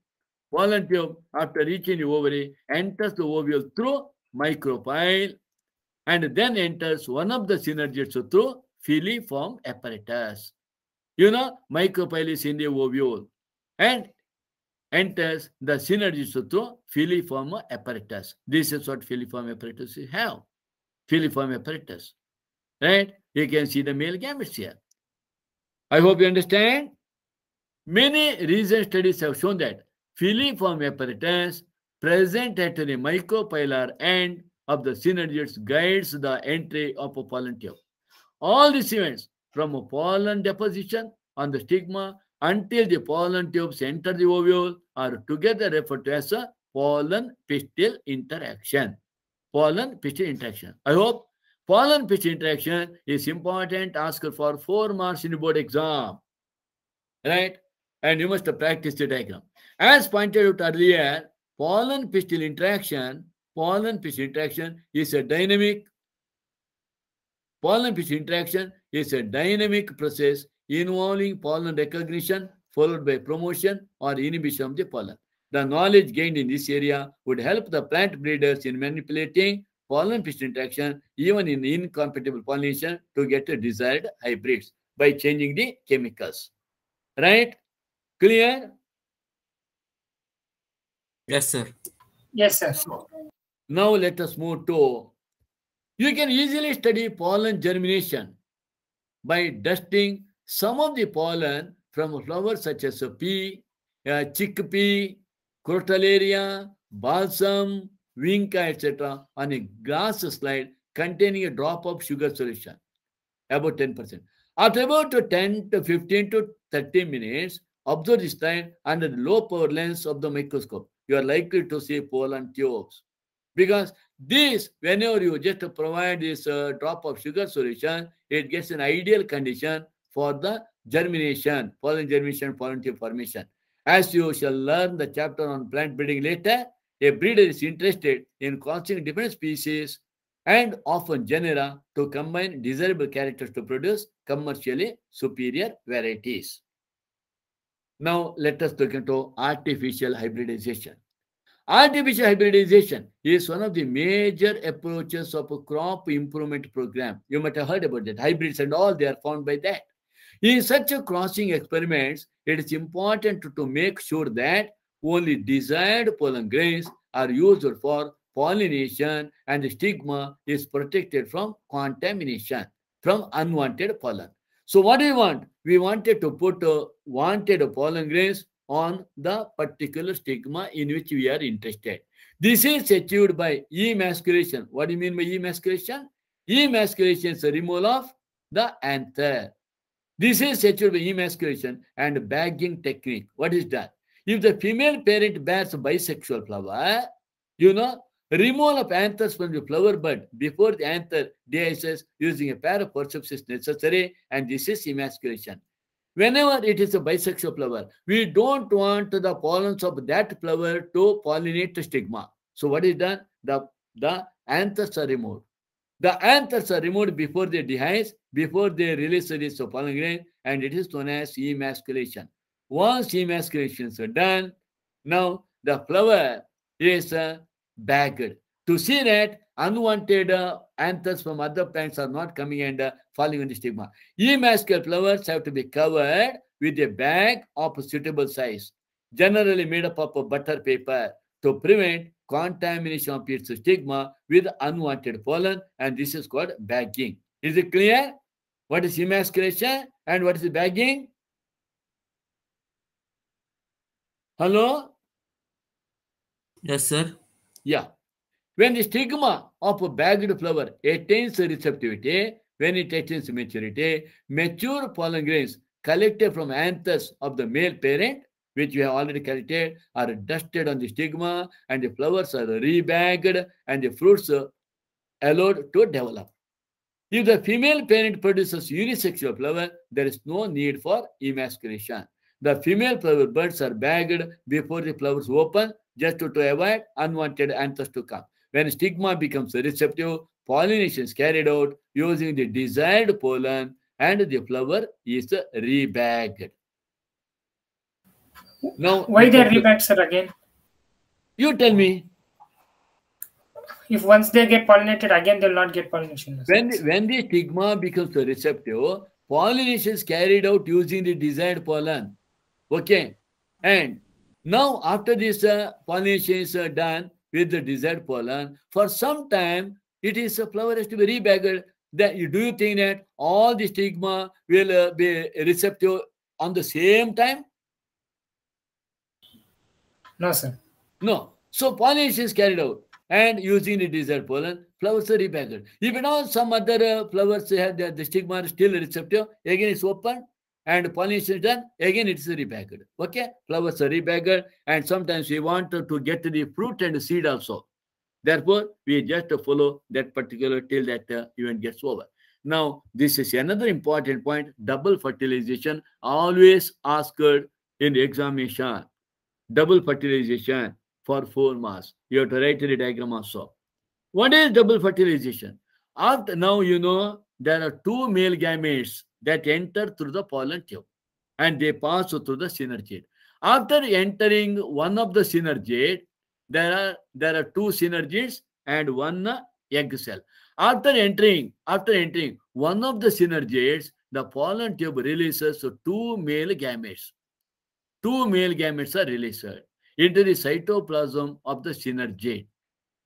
pollen tube, after reaching the ovary, enters the ovule through micropyle and then enters one of the synergids through filiform apparatus. You know, is in the ovule and enters the synergy through filiform apparatus. This is what filiform apparatus have. Filiform apparatus. Right? You can see the male gametes here. I hope you understand. Many recent studies have shown that filiform apparatus present at the micropylar end of the synergids guides the entry of a pollen tube. All these events from a pollen deposition on the stigma until the pollen tubes enter the ovule are together referred to as a pollen pistil interaction. Pollen pistil interaction. I hope pollen pistil interaction is important. Ask for four marks in the board exam. Right? And you must practice the diagram. As pointed out earlier, pollen pistil interaction, pollen pistil interaction is a dynamic pollen pistil interaction is a dynamic process involving pollen recognition followed by promotion or inhibition of the pollen. The knowledge gained in this area would help the plant breeders in manipulating pollen fish interaction, even in incompatible pollination, to get a desired hybrids by changing the chemicals. Right? Clear? Yes, sir. Yes, sir. Now let us move to you can easily study pollen germination by dusting some of the pollen from flowers such as a pea, a chickpea, crotalaria, balsam, vinca, etc. on a glass slide containing a drop of sugar solution, about 10%. After about 10 to 15 to 30 minutes, observe this slide under the low power lens of the microscope. You are likely to see pollen tubes because this, whenever you just provide this uh, drop of sugar solution, it gets an ideal condition for the germination, pollen germination, pollen tube formation. As you shall learn the chapter on plant breeding later, a breeder is interested in crossing different species and often genera to combine desirable characters to produce commercially superior varieties. Now let us look into artificial hybridization. Artificial hybridization is one of the major approaches of a crop improvement program. You might have heard about that. Hybrids and all, they are found by that. In such a crossing experiments, it is important to, to make sure that only desired pollen grains are used for pollination and the stigma is protected from contamination, from unwanted pollen. So what do we want? We wanted to put uh, wanted pollen grains on the particular stigma in which we are interested. This is achieved by emasculation. What do you mean by emasculation? Emasculation is the removal of the anther. This is achieved by emasculation and bagging technique. What is that? If the female parent bears a bisexual flower, you know, removal of anthers from the flower bud before the anther deices using a pair of forceps is necessary, and this is emasculation. Whenever it is a bisexual flower, we don't want the pollens of that flower to pollinate the stigma. So what is done? The, the anthers are removed. The anthers are removed before they dehisce, before they release this pollen grain, and it is known as emasculation. Once emasculation is done, now the flower is uh, bagged. To see that unwanted uh, anthers from other plants are not coming and uh, falling on the stigma. Emascular flowers have to be covered with a bag of suitable size, generally made up of butter paper, to prevent contamination of its stigma with unwanted pollen, and this is called bagging. Is it clear? What is emasculation and what is bagging? Hello? Yes, sir. Yeah. When the stigma of a bagged flower attains receptivity, when it attains maturity, mature pollen grains collected from anthers of the male parent, which you have already collected, are dusted on the stigma and the flowers are rebagged and the fruits are allowed to develop. If the female parent produces unisexual flower, there is no need for emasculation. The female flower buds are bagged before the flowers open just to, to avoid unwanted anthers to come. When stigma becomes receptive, pollination is carried out using the desired pollen and the flower is rebagged. Now, why they rebag, sir, again? You tell me. If once they get pollinated again, they'll not get pollination. When the, when the stigma becomes receptive, pollination is carried out using the desired pollen. Okay. And now, after this uh, pollination is uh, done, with the desired pollen. For some time, it is a flower has to be rebagged. That you, do you think that all the stigma will uh, be receptive on the same time? No, sir. No. So pollination is carried out and using the desired pollen, flowers are rebagged. Even all some other uh, flowers have the, the stigma still receptive, again it's open, and pollination is done, again it is rebagged. Okay, flowers are rebagged, and sometimes we want to get the fruit and the seed also. Therefore, we just follow that particular till that uh, event gets over. Now, this is another important Double fertilization always asked in examination. Double fertilization for four months. You have to write the diagram also. What is double fertilization? After now, you know there are two male gametes that enter through the pollen tube and they pass through the synergid. After entering one of the synergid, there are there are two synergids and one egg cell. After entering, after entering one of the synergids, the pollen tube releases two male gametes. Two male gametes are released into the cytoplasm of the synergid,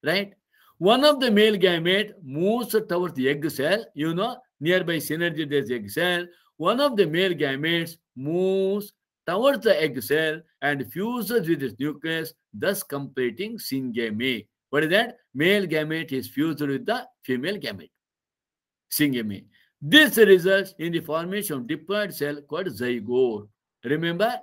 Right? One of the male gamete moves towards the egg cell, you know, Nearby synergy, there's egg cell. One of the male gametes moves towards the egg cell and fuses with its nucleus, thus completing syngamy. What is that? Male gamete is fused with the female gamete, syngamy. This results in the formation of diploid cell called zygote. Remember,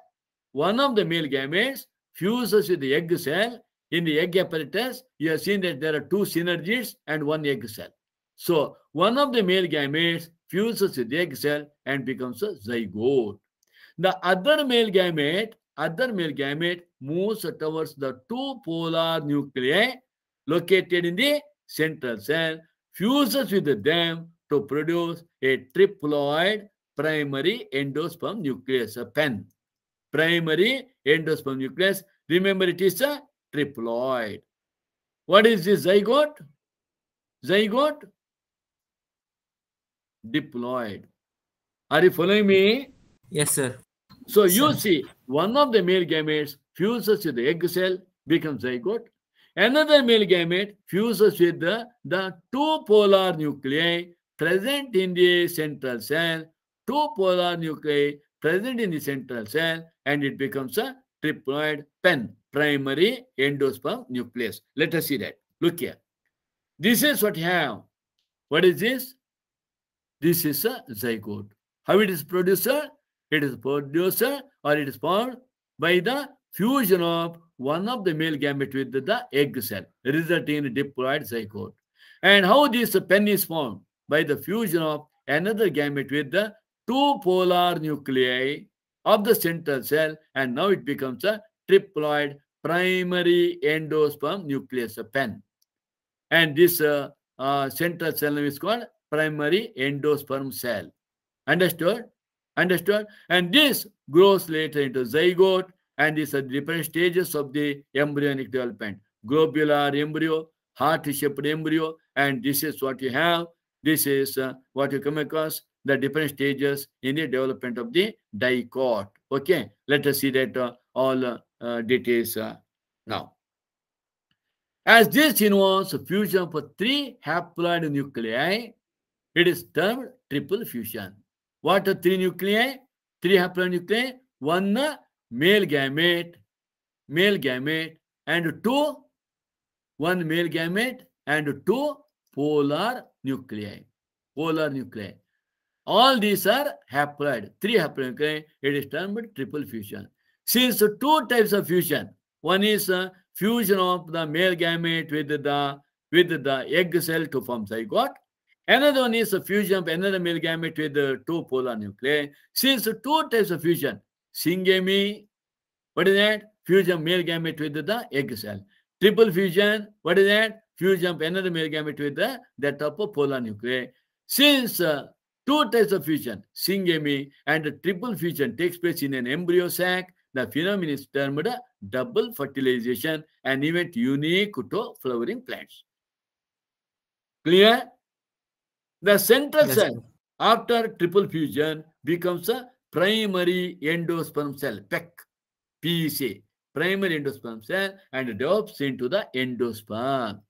one of the male gametes fuses with the egg cell. In the egg apparatus, you have seen that there are two synergies and one egg cell. So one of the male gametes fuses with the egg cell and becomes a zygote. The other male gamete, other male gamete moves towards the two polar nuclei located in the central cell, fuses with them to produce a triploid primary endosperm nucleus, a pen. Primary endosperm nucleus. Remember, it is a triploid. What is this zygote? Zygote deployed. Are you following me? Yes, sir. So you see, one of the male gametes fuses with the egg cell, becomes zygote. Another male gamete fuses with the, the two polar nuclei present in the central cell, two polar nuclei present in the central cell, and it becomes a triploid pen, primary endosperm nucleus. Let us see that. Look here. This is what you have. What is this? This is a zygote. How it is produced? It is produced or it is formed by the fusion of one of the male gamete with the egg cell, resulting in diploid zygote. And how this pen is formed? By the fusion of another gamete with the two polar nuclei of the central cell, and now it becomes a triploid primary endosperm nucleus pen. And this uh, uh, central cell is called primary endosperm cell. Understood? Understood? And this grows later into zygote and these are different stages of the embryonic development. Globular embryo, heart-shaped embryo, and this is what you have. This is uh, what you come across, the different stages in the development of the dicot. Okay, let us see that uh, all uh, uh details uh, now. As this involves a fusion for three haploid nuclei, it is termed triple fusion. What are three nuclei? Three haplonuclei, one male gamete, male gamete, and two, one male gamete and two polar nuclei. Polar nuclei. All these are haploid, three haplonuclei. It is termed triple fusion. Since two types of fusion, one is fusion of the male gamete with the with the egg cell to form zygote. Another one is a fusion of another male gamete with the two polar nuclei. Since two types of fusion, syngamy, what is that? Fusion male gamete with the egg cell. Triple fusion, what is that? Fusion of another male gamete with the that of polar nuclei. Since uh, two types of fusion, syngamy and triple fusion takes place in an embryo sac, the phenomenon is termed double fertilization, an event unique to flowering plants. Clear? The central yes. cell after triple fusion becomes a primary endosperm cell, PEC, PEC, primary endosperm cell, and develops into the endosperm.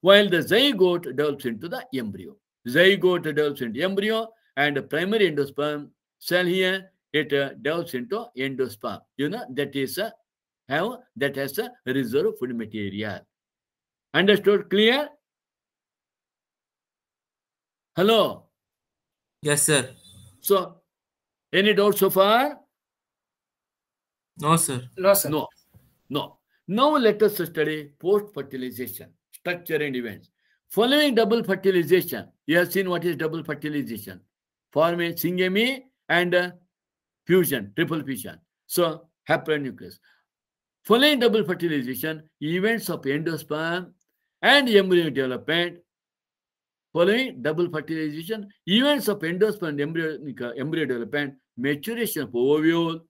While the zygote develops into the embryo. Zygote develops into embryo, and primary endosperm cell here, it uh, develops into endosperm. You know, that is a uh, have that has a reserve food material. Understood? Clear? Hello? Yes, sir. So, any doubt so far? No, sir. No, sir. No. No. Now let us study post-fertilization, structure and events. Following double fertilization, you have seen what is double fertilization. Forming syngamy and uh, fusion, triple fusion. So, haplonucleus. Following double fertilization, events of endosperm and embryo development Following double fertilization, events of endosperm embryo, embryo development, maturation of ovule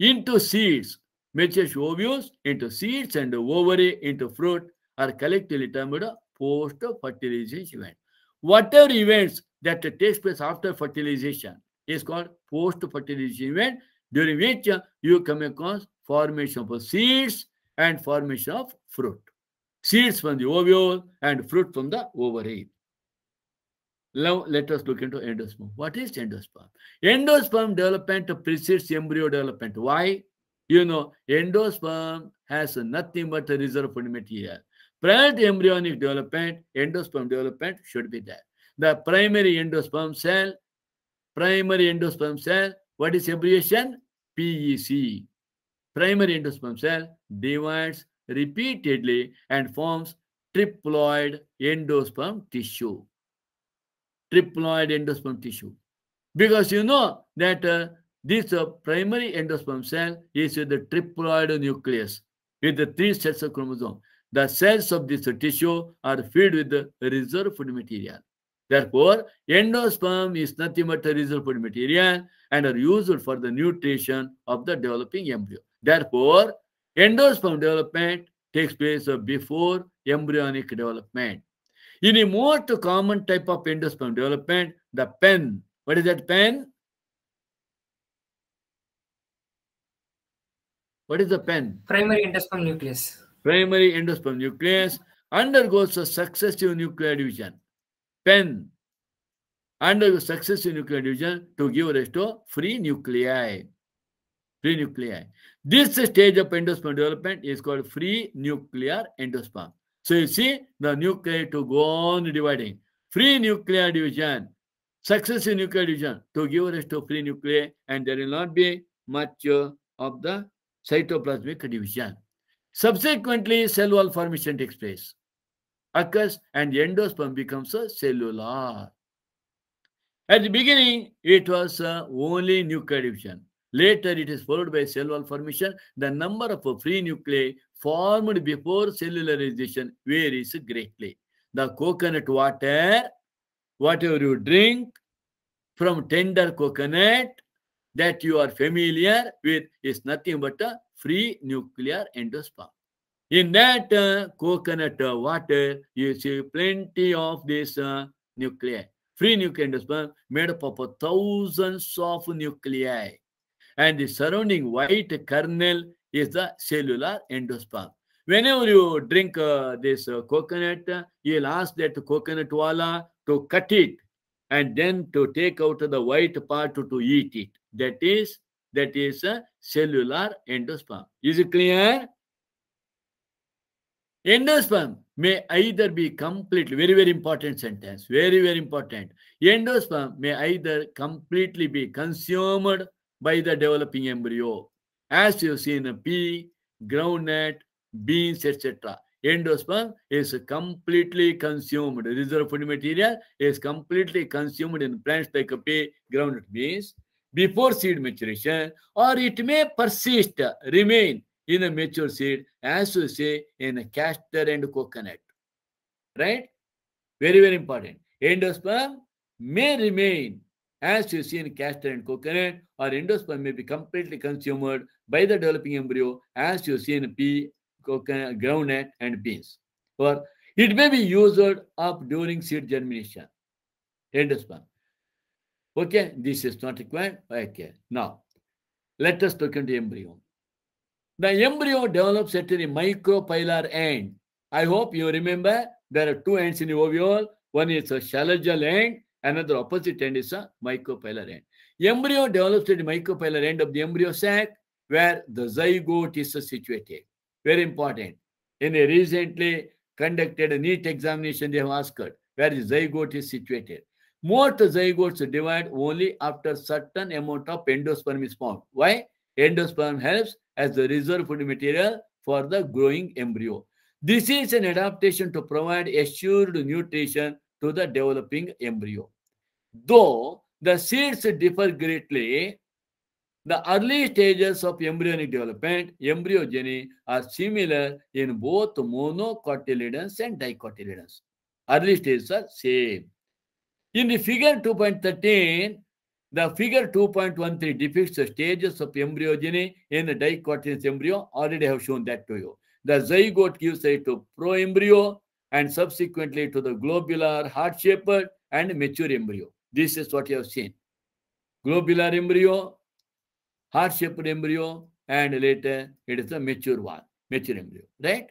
into seeds, maturation of ovules into seeds and ovary into fruit are collectively termed post-fertilization event. Whatever events that takes place after fertilization is called post-fertilization event, during which you come across formation of seeds and formation of fruit. Seeds from the ovule and fruit from the ovary. Now let us look into endosperm. What is endosperm? Endosperm development precedes embryo development. Why? You know, endosperm has nothing but a reserve fundament here. Prior to embryonic development, endosperm development should be there. The primary endosperm cell, primary endosperm cell, what is abbreviation? PEC. Primary endosperm cell divides repeatedly and forms triploid endosperm tissue triploid endosperm tissue. Because you know that uh, this uh, primary endosperm cell is with the triploid nucleus with the three sets of chromosomes. The cells of this tissue are filled with the reserve food material. Therefore, endosperm is nothing but a reserve food material and are used for the nutrition of the developing embryo. Therefore, endosperm development takes place before embryonic development. In a more common type of endosperm development, the pen. What is that pen? What is the pen? Primary endosperm nucleus. Primary endosperm nucleus undergoes a successive nuclear division. Pen undergoes successive nuclear division to give rise to free nuclei. Free nuclei. This stage of endosperm development is called free nuclear endosperm. So you see the nuclei to go on dividing. Free nuclear division, successive nuclear division to give rise to free nuclei and there will not be much uh, of the cytoplasmic division. Subsequently, cell wall formation takes place, occurs and the endosperm becomes a cellular. At the beginning, it was uh, only nuclear division. Later, it is followed by cell wall formation. The number of free nuclei formed before cellularization varies greatly. The coconut water, whatever you drink from tender coconut that you are familiar with is nothing but a free nuclear endosperm. In that uh, coconut water, you see plenty of this uh, nuclei. Free nuclear endosperm made up of thousands of nuclei. And the surrounding white kernel is the cellular endosperm. Whenever you drink uh, this uh, coconut, you'll ask that coconut wala to cut it and then to take out the white part to eat it. That is, that is a cellular endosperm. Is it clear? Endosperm may either be completely, very, very important sentence, very, very important. Endosperm may either completely be consumed by the developing embryo as you see in a pea, groundnut, beans, etc. Endosperm is completely consumed. Reserve food material is completely consumed in plants like pea, groundnut, beans before seed maturation, or it may persist, remain in a mature seed, as you say in a castor and coconut. Right? Very, very important. Endosperm may remain, as you see in castor and coconut, or endosperm may be completely consumed by the developing embryo as you see in pea, coconut, groundnut, and beans. Or it may be used up during seed germination. Endosperm. Okay, this is not required. Okay, now let us look into embryo. The embryo develops at the micropylar end. I hope you remember there are two ends in the ovule. One is a shallow end, another opposite end is a micropylar end. Embryo develops at the micropylar end of the embryo sac where the zygote is situated. Very important. In a recently conducted a neat examination, they have asked where the zygote is situated. Most zygotes divide only after certain amount of endosperm is formed. Why? Endosperm helps as the reserve food material for the growing embryo. This is an adaptation to provide assured nutrition to the developing embryo. Though the seeds differ greatly the early stages of embryonic development, embryogeny, are similar in both monocotyledons and dicotyledons. Early stages are same. In the figure 2.13, the figure 2.13 depicts the stages of embryogeny in the dicotyledon embryo. Already have shown that to you. The zygote gives rise to proembryo and subsequently to the globular, heart-shaped and mature embryo. This is what you have seen. Globular embryo, heart-shaped embryo, and later it is a mature one, mature embryo, right?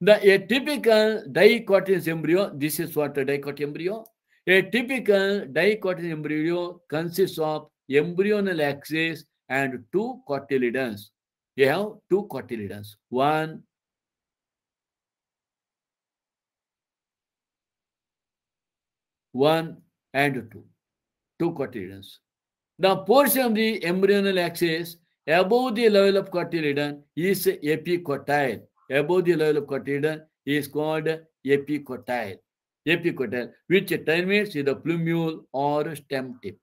The typical dicotyledonous embryo, this is what a dicot embryo. A typical dicotyledonous embryo consists of embryonal axis and two cotyledons. You have two cotyledons, one one and two, two cotyledons. The portion of the embryonal axis above the level of cotyledon is epicotyle. Above the level of cotyledon is called epicotyle. Epicotyle, which terminates with the plumule or stem tip.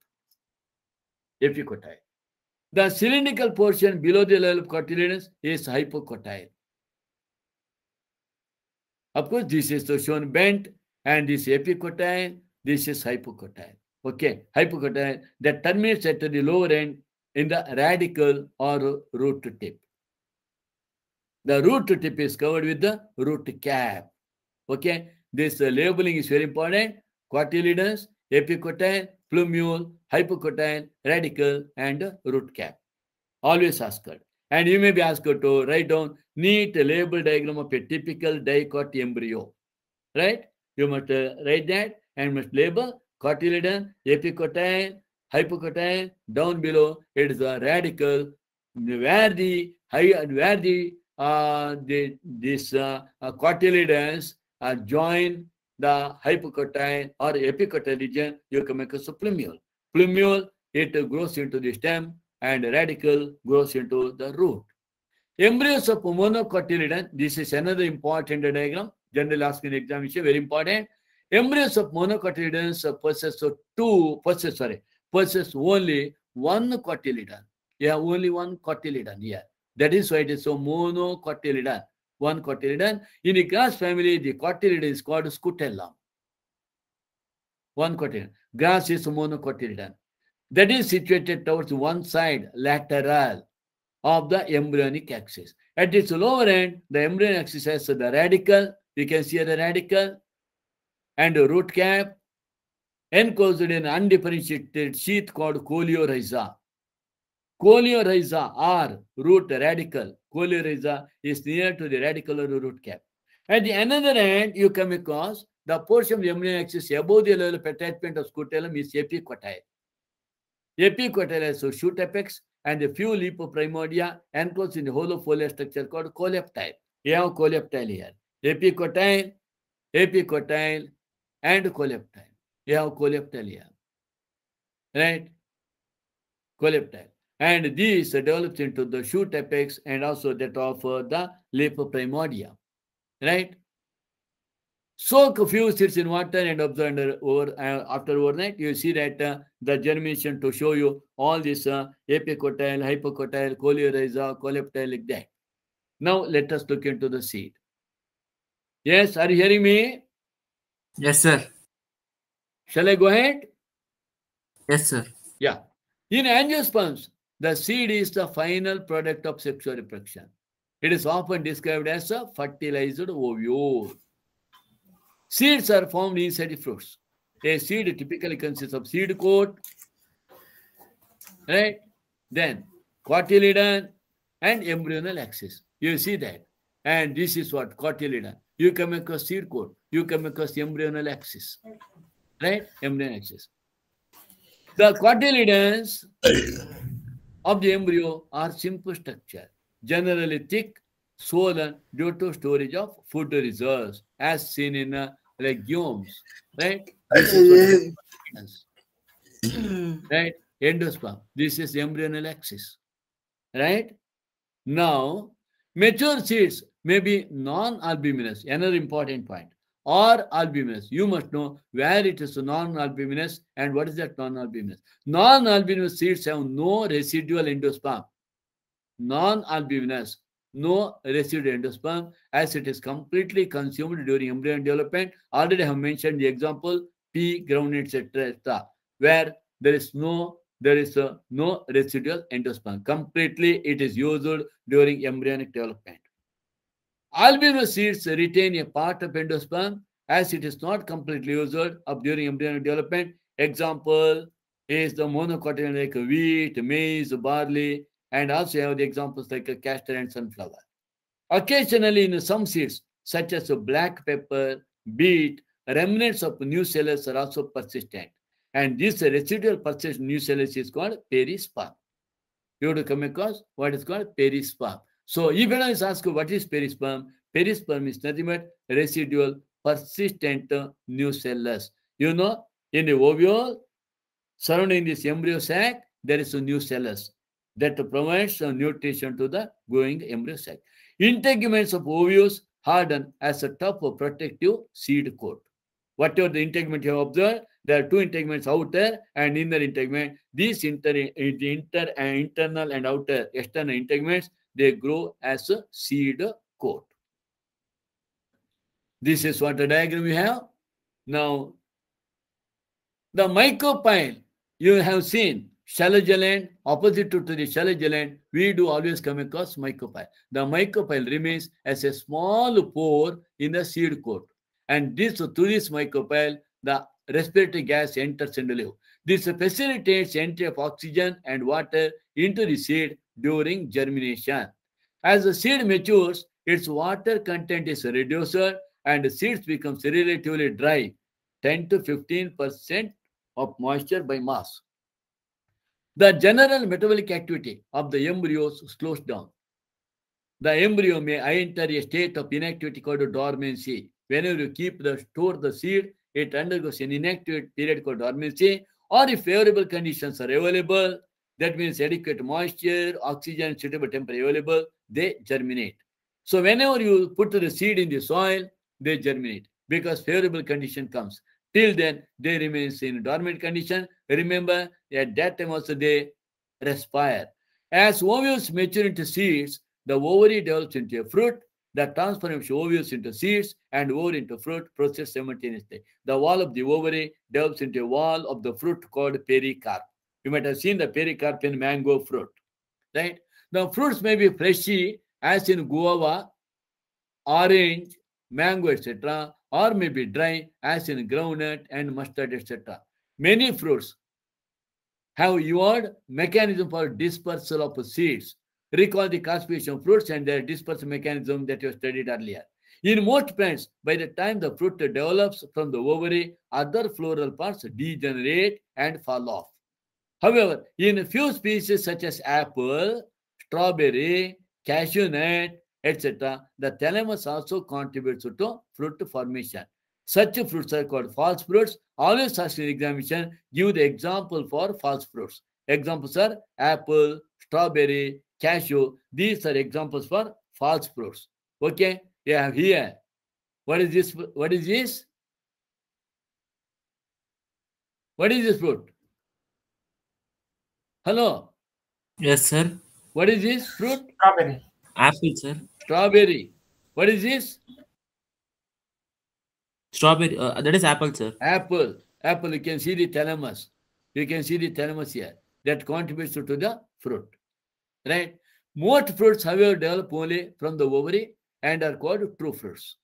Epicotyle. The cylindrical portion below the level of cotyledon is hypocotyle. Of course, this is the shown bent and this epicotyle, this is hypocotyle. Okay, hypocotyl. that terminates at the lower end in the radical or root tip. The root tip is covered with the root cap. Okay, this uh, labeling is very important. Cotyledons, epicotine, plumule, hypocotyl, radical, and uh, root cap. Always ask her And you may be asked to write down neat label diagram of a typical dicot embryo. Right? You must uh, write that and must label cotyledon, epicotyl, hypocotyl, down below, it is a radical where the high and where the uh, the this uh, uh, cotyledons uh, join the hypocotyl or epicotyl region, you can make a plumule. Plumule, it grows into the stem and radical grows into the root. Embryos of monocotyledon, this is another important diagram, generally asked in is very important. Embrace of monocotyledons possess two, possess, sorry, possess only one cotyledon. Yeah, only one cotyledon. Yeah, that is why it is so monocotyledon. One cotyledon. In the grass family, the cotyledon is called scutellum. One cotyledon. Grass is monocotyledon. That is situated towards one side, lateral of the embryonic axis. At its lower end, the embryonic axis has the radical. You can see the radical and root cap enclosed in an undifferentiated sheath called coleorhiza. Coleorhiza or root radical. Coleorhiza is near to the radical or root cap. At the another end, you come across the portion of the amino axis above the level of attachment of scutellum is epiquatile. Epiquatile has so shoot apex and a few lipoprimordia enclosed in the hollow foliar structure called coleoptile. You have coleoptile here. Epiquatile, epiquatile, and coleoptile. You have coleoptile here. Right? Coleoptile. And this develops into the shoot apex and also that of uh, the leaf primordia. Right? Soak a few seeds in water and observe under, over, uh, after overnight. You see that uh, the germination to show you all this uh, epicotyle, hypocotyle, coleoriza, coleoptile like that. Now let us look into the seed. Yes, are you hearing me? Yes, sir. Shall I go ahead? Yes, sir. Yeah. In angiosperms, the seed is the final product of sexual reproduction. It is often described as a fertilized ovule. Seeds are formed inside the fruits. A seed typically consists of seed coat, right? Then cotyledon and embryonal axis. You see that. And this is what cotyledon. You come across seed coat you come across the embryonal axis, right? Embryonal axis. The cotyledons of the embryo are simple structure, generally thick, swollen due to storage of food reserves, as seen in uh, legumes, right? right? Endosperm. This is embryonal axis, right? Now, mature seeds may be non-albuminous. Another important point or albuminous. You must know where it is non-albuminous and what is that non-albuminous. Non-albuminous seeds have no residual endosperm. Non-albuminous, no residual endosperm as it is completely consumed during embryonic development. Already I have mentioned the example pea, ground, etc., etc., where there is no there is uh, no residual endosperm. Completely it is used during embryonic development. Albino seeds retain a part of endosperm as it is not completely used up during embryonic development. Example is the monocotyledon like wheat, maize, barley, and also have the examples like castor and sunflower. Occasionally, in some seeds, such as black pepper, beet, remnants of cells are also persistent. And this residual persistent cells is called perisperm. You have to come across what is called perisperm. So if I ask asked what is perisperm, perisperm is nothing but residual persistent new cellulose. You know, in the ovule, surrounding this embryo sac, there is a new cellulose that provides nutrition to the growing embryo sac. Integuments of ovules harden as a tough protective seed coat. Whatever the integument you have observed, there are two integuments outer and inner integument. These inter, inter, inter, internal and outer external integuments they grow as a seed coat. This is what the diagram you have. Now, the mycopyle you have seen, shallow opposite to the shallow we do always come across mycopile. The mycopile remains as a small pore in the seed coat. And this through this mycopile, the respiratory gas enters and leaves. This facilitates entry of oxygen and water into the seed during germination. As the seed matures, its water content is reduced and seeds becomes relatively dry, 10 to 15% of moisture by mass. The general metabolic activity of the embryos slows down. The embryo may enter a state of inactivity called dormancy. Whenever you keep the store the seed, it undergoes an inactive period called dormancy, or if favorable conditions are available, that means adequate moisture, oxygen, suitable temperature available, they germinate. So whenever you put the seed in the soil, they germinate because favorable condition comes. Till then, they remains in dormant condition. Remember, at that time also they respire. As ovules mature into seeds, the ovary develops into a fruit. The transformation of ovules into seeds and ovary into fruit process simultaneously. The wall of the ovary develops into a wall of the fruit called pericarp. You might have seen the pericarp in mango fruit, right? Now, fruits may be fleshy, as in guava, orange, mango, etc., or may be dry, as in groundnut and mustard, etc. Many fruits have evolved mechanism for dispersal of seeds. Recall the classification of fruits and their dispersal mechanism that you studied earlier. In most plants, by the time the fruit develops from the ovary, other floral parts degenerate and fall off. However, in few species such as apple, strawberry, cashew nut, etc., the thalamus also contributes to fruit formation. Such fruits are called false fruits. Always an examination give the example for false fruits. Examples are apple, strawberry, cashew. These are examples for false fruits. Okay, you have here. What is this? What is this? What is this fruit? Hello. Yes, sir. What is this fruit? Strawberry. Apple, sir. Strawberry. What is this? Strawberry. Uh, that is apple, sir. Apple. Apple. You can see the thalamus. You can see the thalamus here. That contributes to the fruit. Right? Most fruits, however, develop only from the ovary and are called true fruits.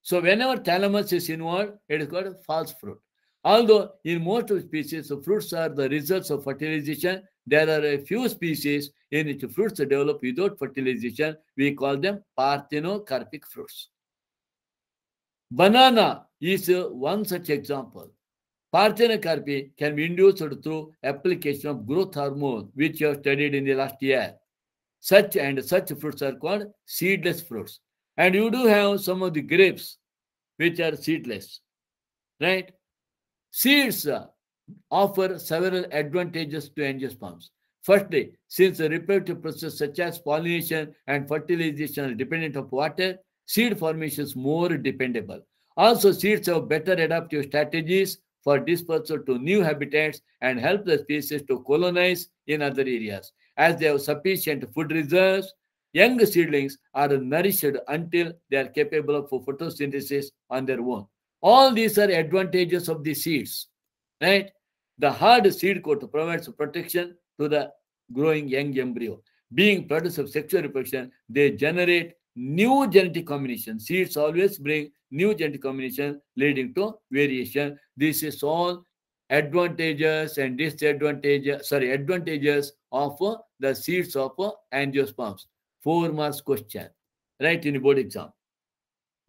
So whenever thalamus is involved, it is called false fruit. Although in most species, the fruits are the results of fertilization there are a few species in which fruits develop without fertilization. We call them parthenocarpic fruits. Banana is one such example. Parthenocarpy can be induced through application of growth hormone, which you have studied in the last year. Such and such fruits are called seedless fruits. And you do have some of the grapes, which are seedless, right? Seeds offer several advantages to angiosperms. Firstly, since the reproductive process such as pollination and fertilization are dependent on water, seed formation is more dependable. Also, seeds have better adaptive strategies for dispersal to new habitats and help the species to colonize in other areas. As they have sufficient food reserves, young seedlings are nourished until they are capable of photosynthesis on their own. All these are advantages of the seeds, right? The hard seed coat provides protection to the growing young embryo. Being products of sexual reproduction, they generate new genetic combination. Seeds always bring new genetic combination leading to variation. This is all advantages and disadvantages, sorry, advantages of uh, the seeds of uh, angiosperms. Four marks question, right in the board exam.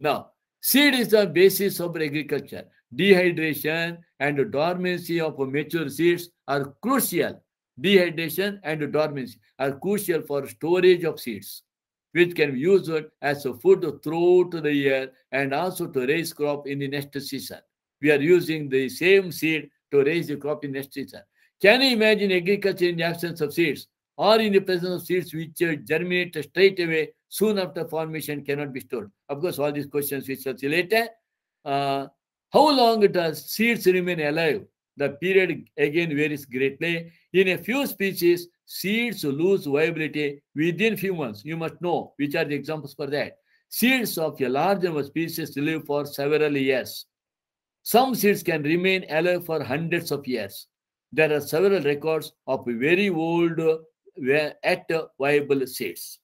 Now, seed is the basis of agriculture. Dehydration and dormancy of mature seeds are crucial. Dehydration and dormancy are crucial for storage of seeds, which can be used as a food throughout the year and also to raise crop in the next season. We are using the same seed to raise the crop in next season. Can you imagine agriculture in the absence of seeds or in the presence of seeds which germinate straight away soon after formation cannot be stored? Of course, all these questions which are related. Uh, how long does seeds remain alive? The period again varies greatly. In a few species, seeds lose viability within few months. You must know which are the examples for that. Seeds of a large number of species live for several years. Some seeds can remain alive for hundreds of years. There are several records of very old at viable seeds.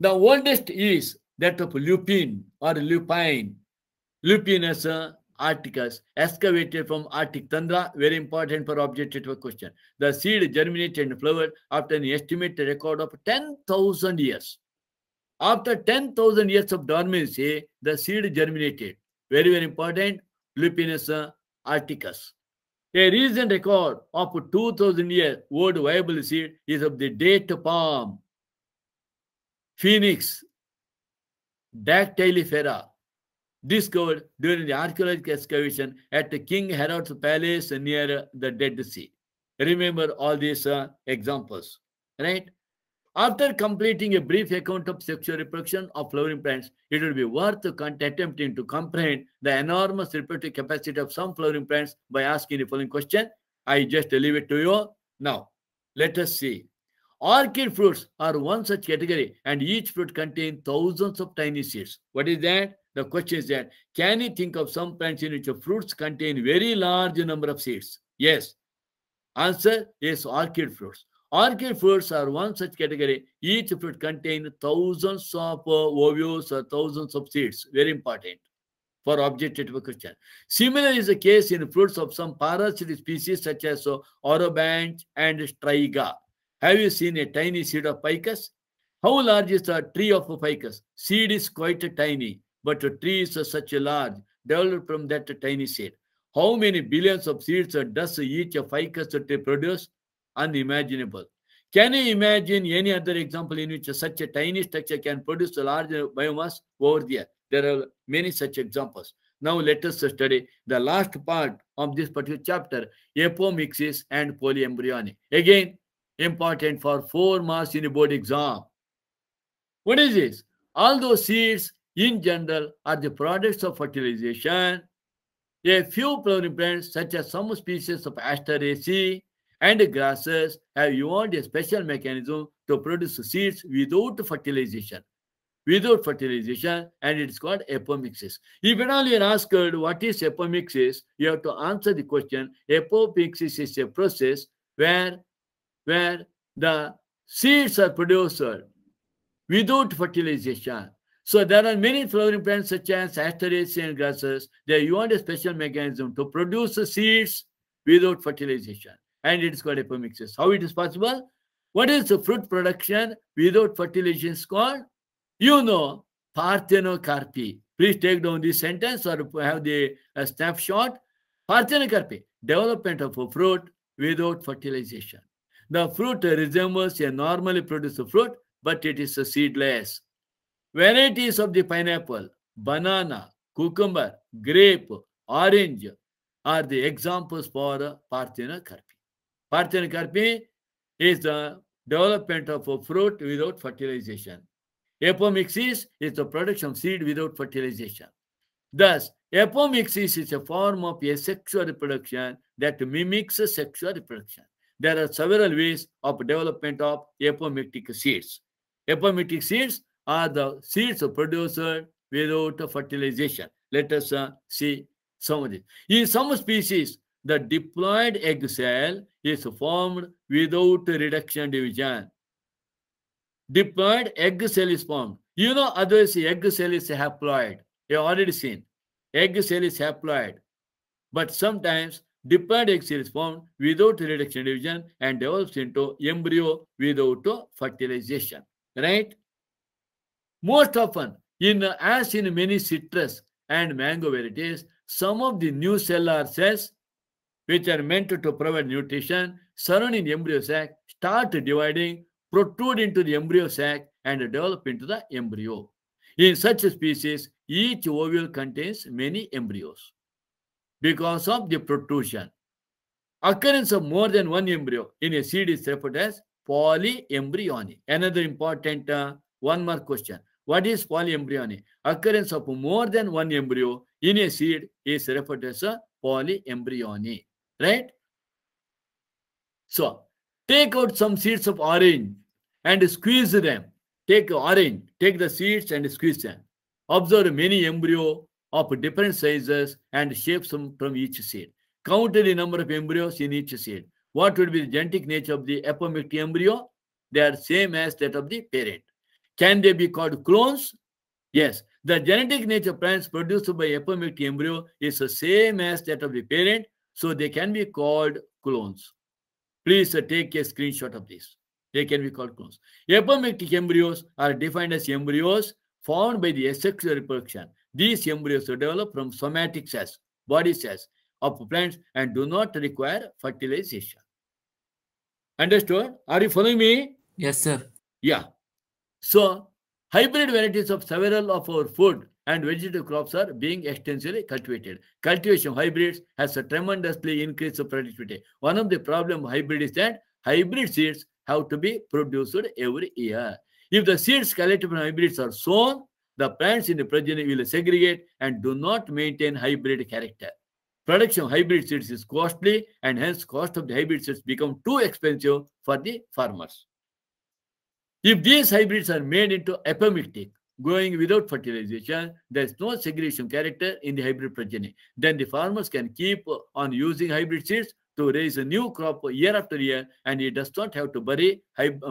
The oldest is that of lupine or lupine, Lupinus uh, articus excavated from Arctic tundra, very important for objective question. The seed germinated and flowered after an estimated record of 10,000 years. After 10,000 years of dormancy, the seed germinated. Very, very important, Lupinus uh, articus. A recent record of 2000 years old viable seed is of the date palm, phoenix, dactylifera, discovered during the archaeological excavation at the King Herod's palace near the Dead Sea. Remember all these uh, examples, right? After completing a brief account of sexual reproduction of flowering plants, it will be worth attempting to comprehend the enormous reproductive capacity of some flowering plants by asking the following question. I just leave it to you. Now, let us see. Orchid fruits are one such category, and each fruit contains thousands of tiny seeds. What is that? The question is that can you think of some plants in which the fruits contain very large number of seeds? Yes. Answer is orchid fruits. Orchid fruits are one such category. Each fruit contains thousands of uh, ovules or thousands of seeds. Very important for objective question. Similar is the case in fruits of some parasitic species such as uh, orobanch and striga. Have you seen a tiny seed of ficus? How large is the tree of a ficus? Seed is quite tiny. But a tree is such a large, developed from that tiny seed. How many billions of seeds does each ficus tree produce? Unimaginable. Can you imagine any other example in which such a tiny structure can produce a large biomass over there? There are many such examples. Now let us study the last part of this particular chapter, apomixis and polyembryony. Again, important for four marks in board exam. What is this? All those seeds in general are the products of fertilization. A few flowering plants, such as some species of Asteraceae and grasses, have evolved a special mechanism to produce seeds without fertilization. Without fertilization, and it's called apomixis. If you're asked what is apomixis, you have to answer the question. Apomixis is a process where, where the seeds are produced without fertilization so there are many flowering plants such as asteraceae and grasses. They want a special mechanism to produce the seeds without fertilization. And it is called apomixis. How it is possible? What is the fruit production without fertilization called? You know, parthenocarpy. Please take down this sentence or have the uh, snapshot. Parthenocarpy, development of a fruit without fertilization. The fruit resembles a normally produced fruit, but it is seedless varieties of the pineapple, banana, cucumber, grape, orange are the examples for parthenocarpy. Parthenocarpy is the development of a fruit without fertilization. Apomixis is the production of seed without fertilization. Thus, apomixis is a form of asexual reproduction that mimics sexual reproduction. There are several ways of development of apomictic seeds. Apomictic seeds are the seeds producer without fertilization. Let us uh, see some of this. In some species, the diploid egg cell is formed without reduction division. Diploid egg cell is formed. You know, otherwise, egg cell is haploid. You already seen. Egg cell is haploid. But sometimes diploid egg cell is formed without reduction division and develops into embryo without fertilization. Right? Most often, in as in many citrus and mango varieties, some of the new cellular cells, which are meant to provide nutrition surrounding the embryo sac, start dividing, protrude into the embryo sac, and develop into the embryo. In such species, each ovule contains many embryos. Because of the protrusion, occurrence of more than one embryo in a seed is referred as polyembryony. Another important uh, one more question. What is polyembryony? Occurrence of more than one embryo in a seed is referred as a polyembryony, right? So, take out some seeds of orange and squeeze them. Take orange, take the seeds and squeeze them. Observe many embryo of different sizes and shapes from each seed. Count the number of embryos in each seed. What would be the genetic nature of the apomictic embryo? They are same as that of the parent. Can they be called clones? Yes. The genetic nature of plants produced by epimeric embryo is the same as that of the parent, so they can be called clones. Please uh, take a screenshot of this. They can be called clones. Epimeric embryos are defined as embryos formed by the asexual reproduction. These embryos develop from somatic cells, body cells of plants and do not require fertilization. Understood? Are you following me? Yes, sir. Yeah. So, hybrid varieties of several of our food and vegetable crops are being extensively cultivated. Cultivation of hybrids has a tremendously increased productivity. One of the problem hybrid is that hybrid seeds have to be produced every year. If the seeds collected from hybrids are sown, the plants in the progeny will segregate and do not maintain hybrid character. Production of hybrid seeds is costly and hence cost of the hybrid seeds become too expensive for the farmers. If these hybrids are made into apomictic, going without fertilization, there is no segregation character in the hybrid progeny. Then the farmers can keep on using hybrid seeds to raise a new crop year after year, and he does not have to bury,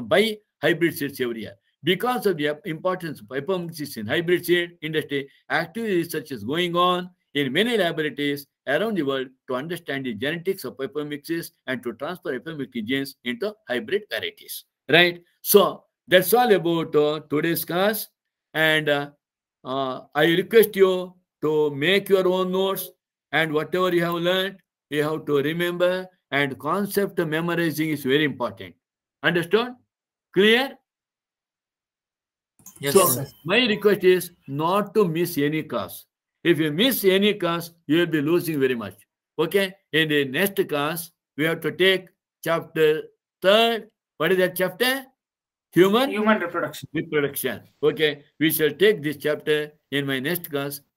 buy hybrid seeds every year. Because of the importance of apomixis in hybrid seed industry, active research is going on in many laboratories around the world to understand the genetics of apomixis and to transfer apomixis genes into hybrid varieties. Right? So, that's all about uh, today's class. And uh, uh, I request you to make your own notes and whatever you have learned, you have to remember and concept memorizing is very important. Understood? Clear? Yes, so my request is not to miss any class. If you miss any class, you will be losing very much. Okay? In the next class, we have to take chapter third. What is that chapter? human human reproduction reproduction okay we shall take this chapter in my next class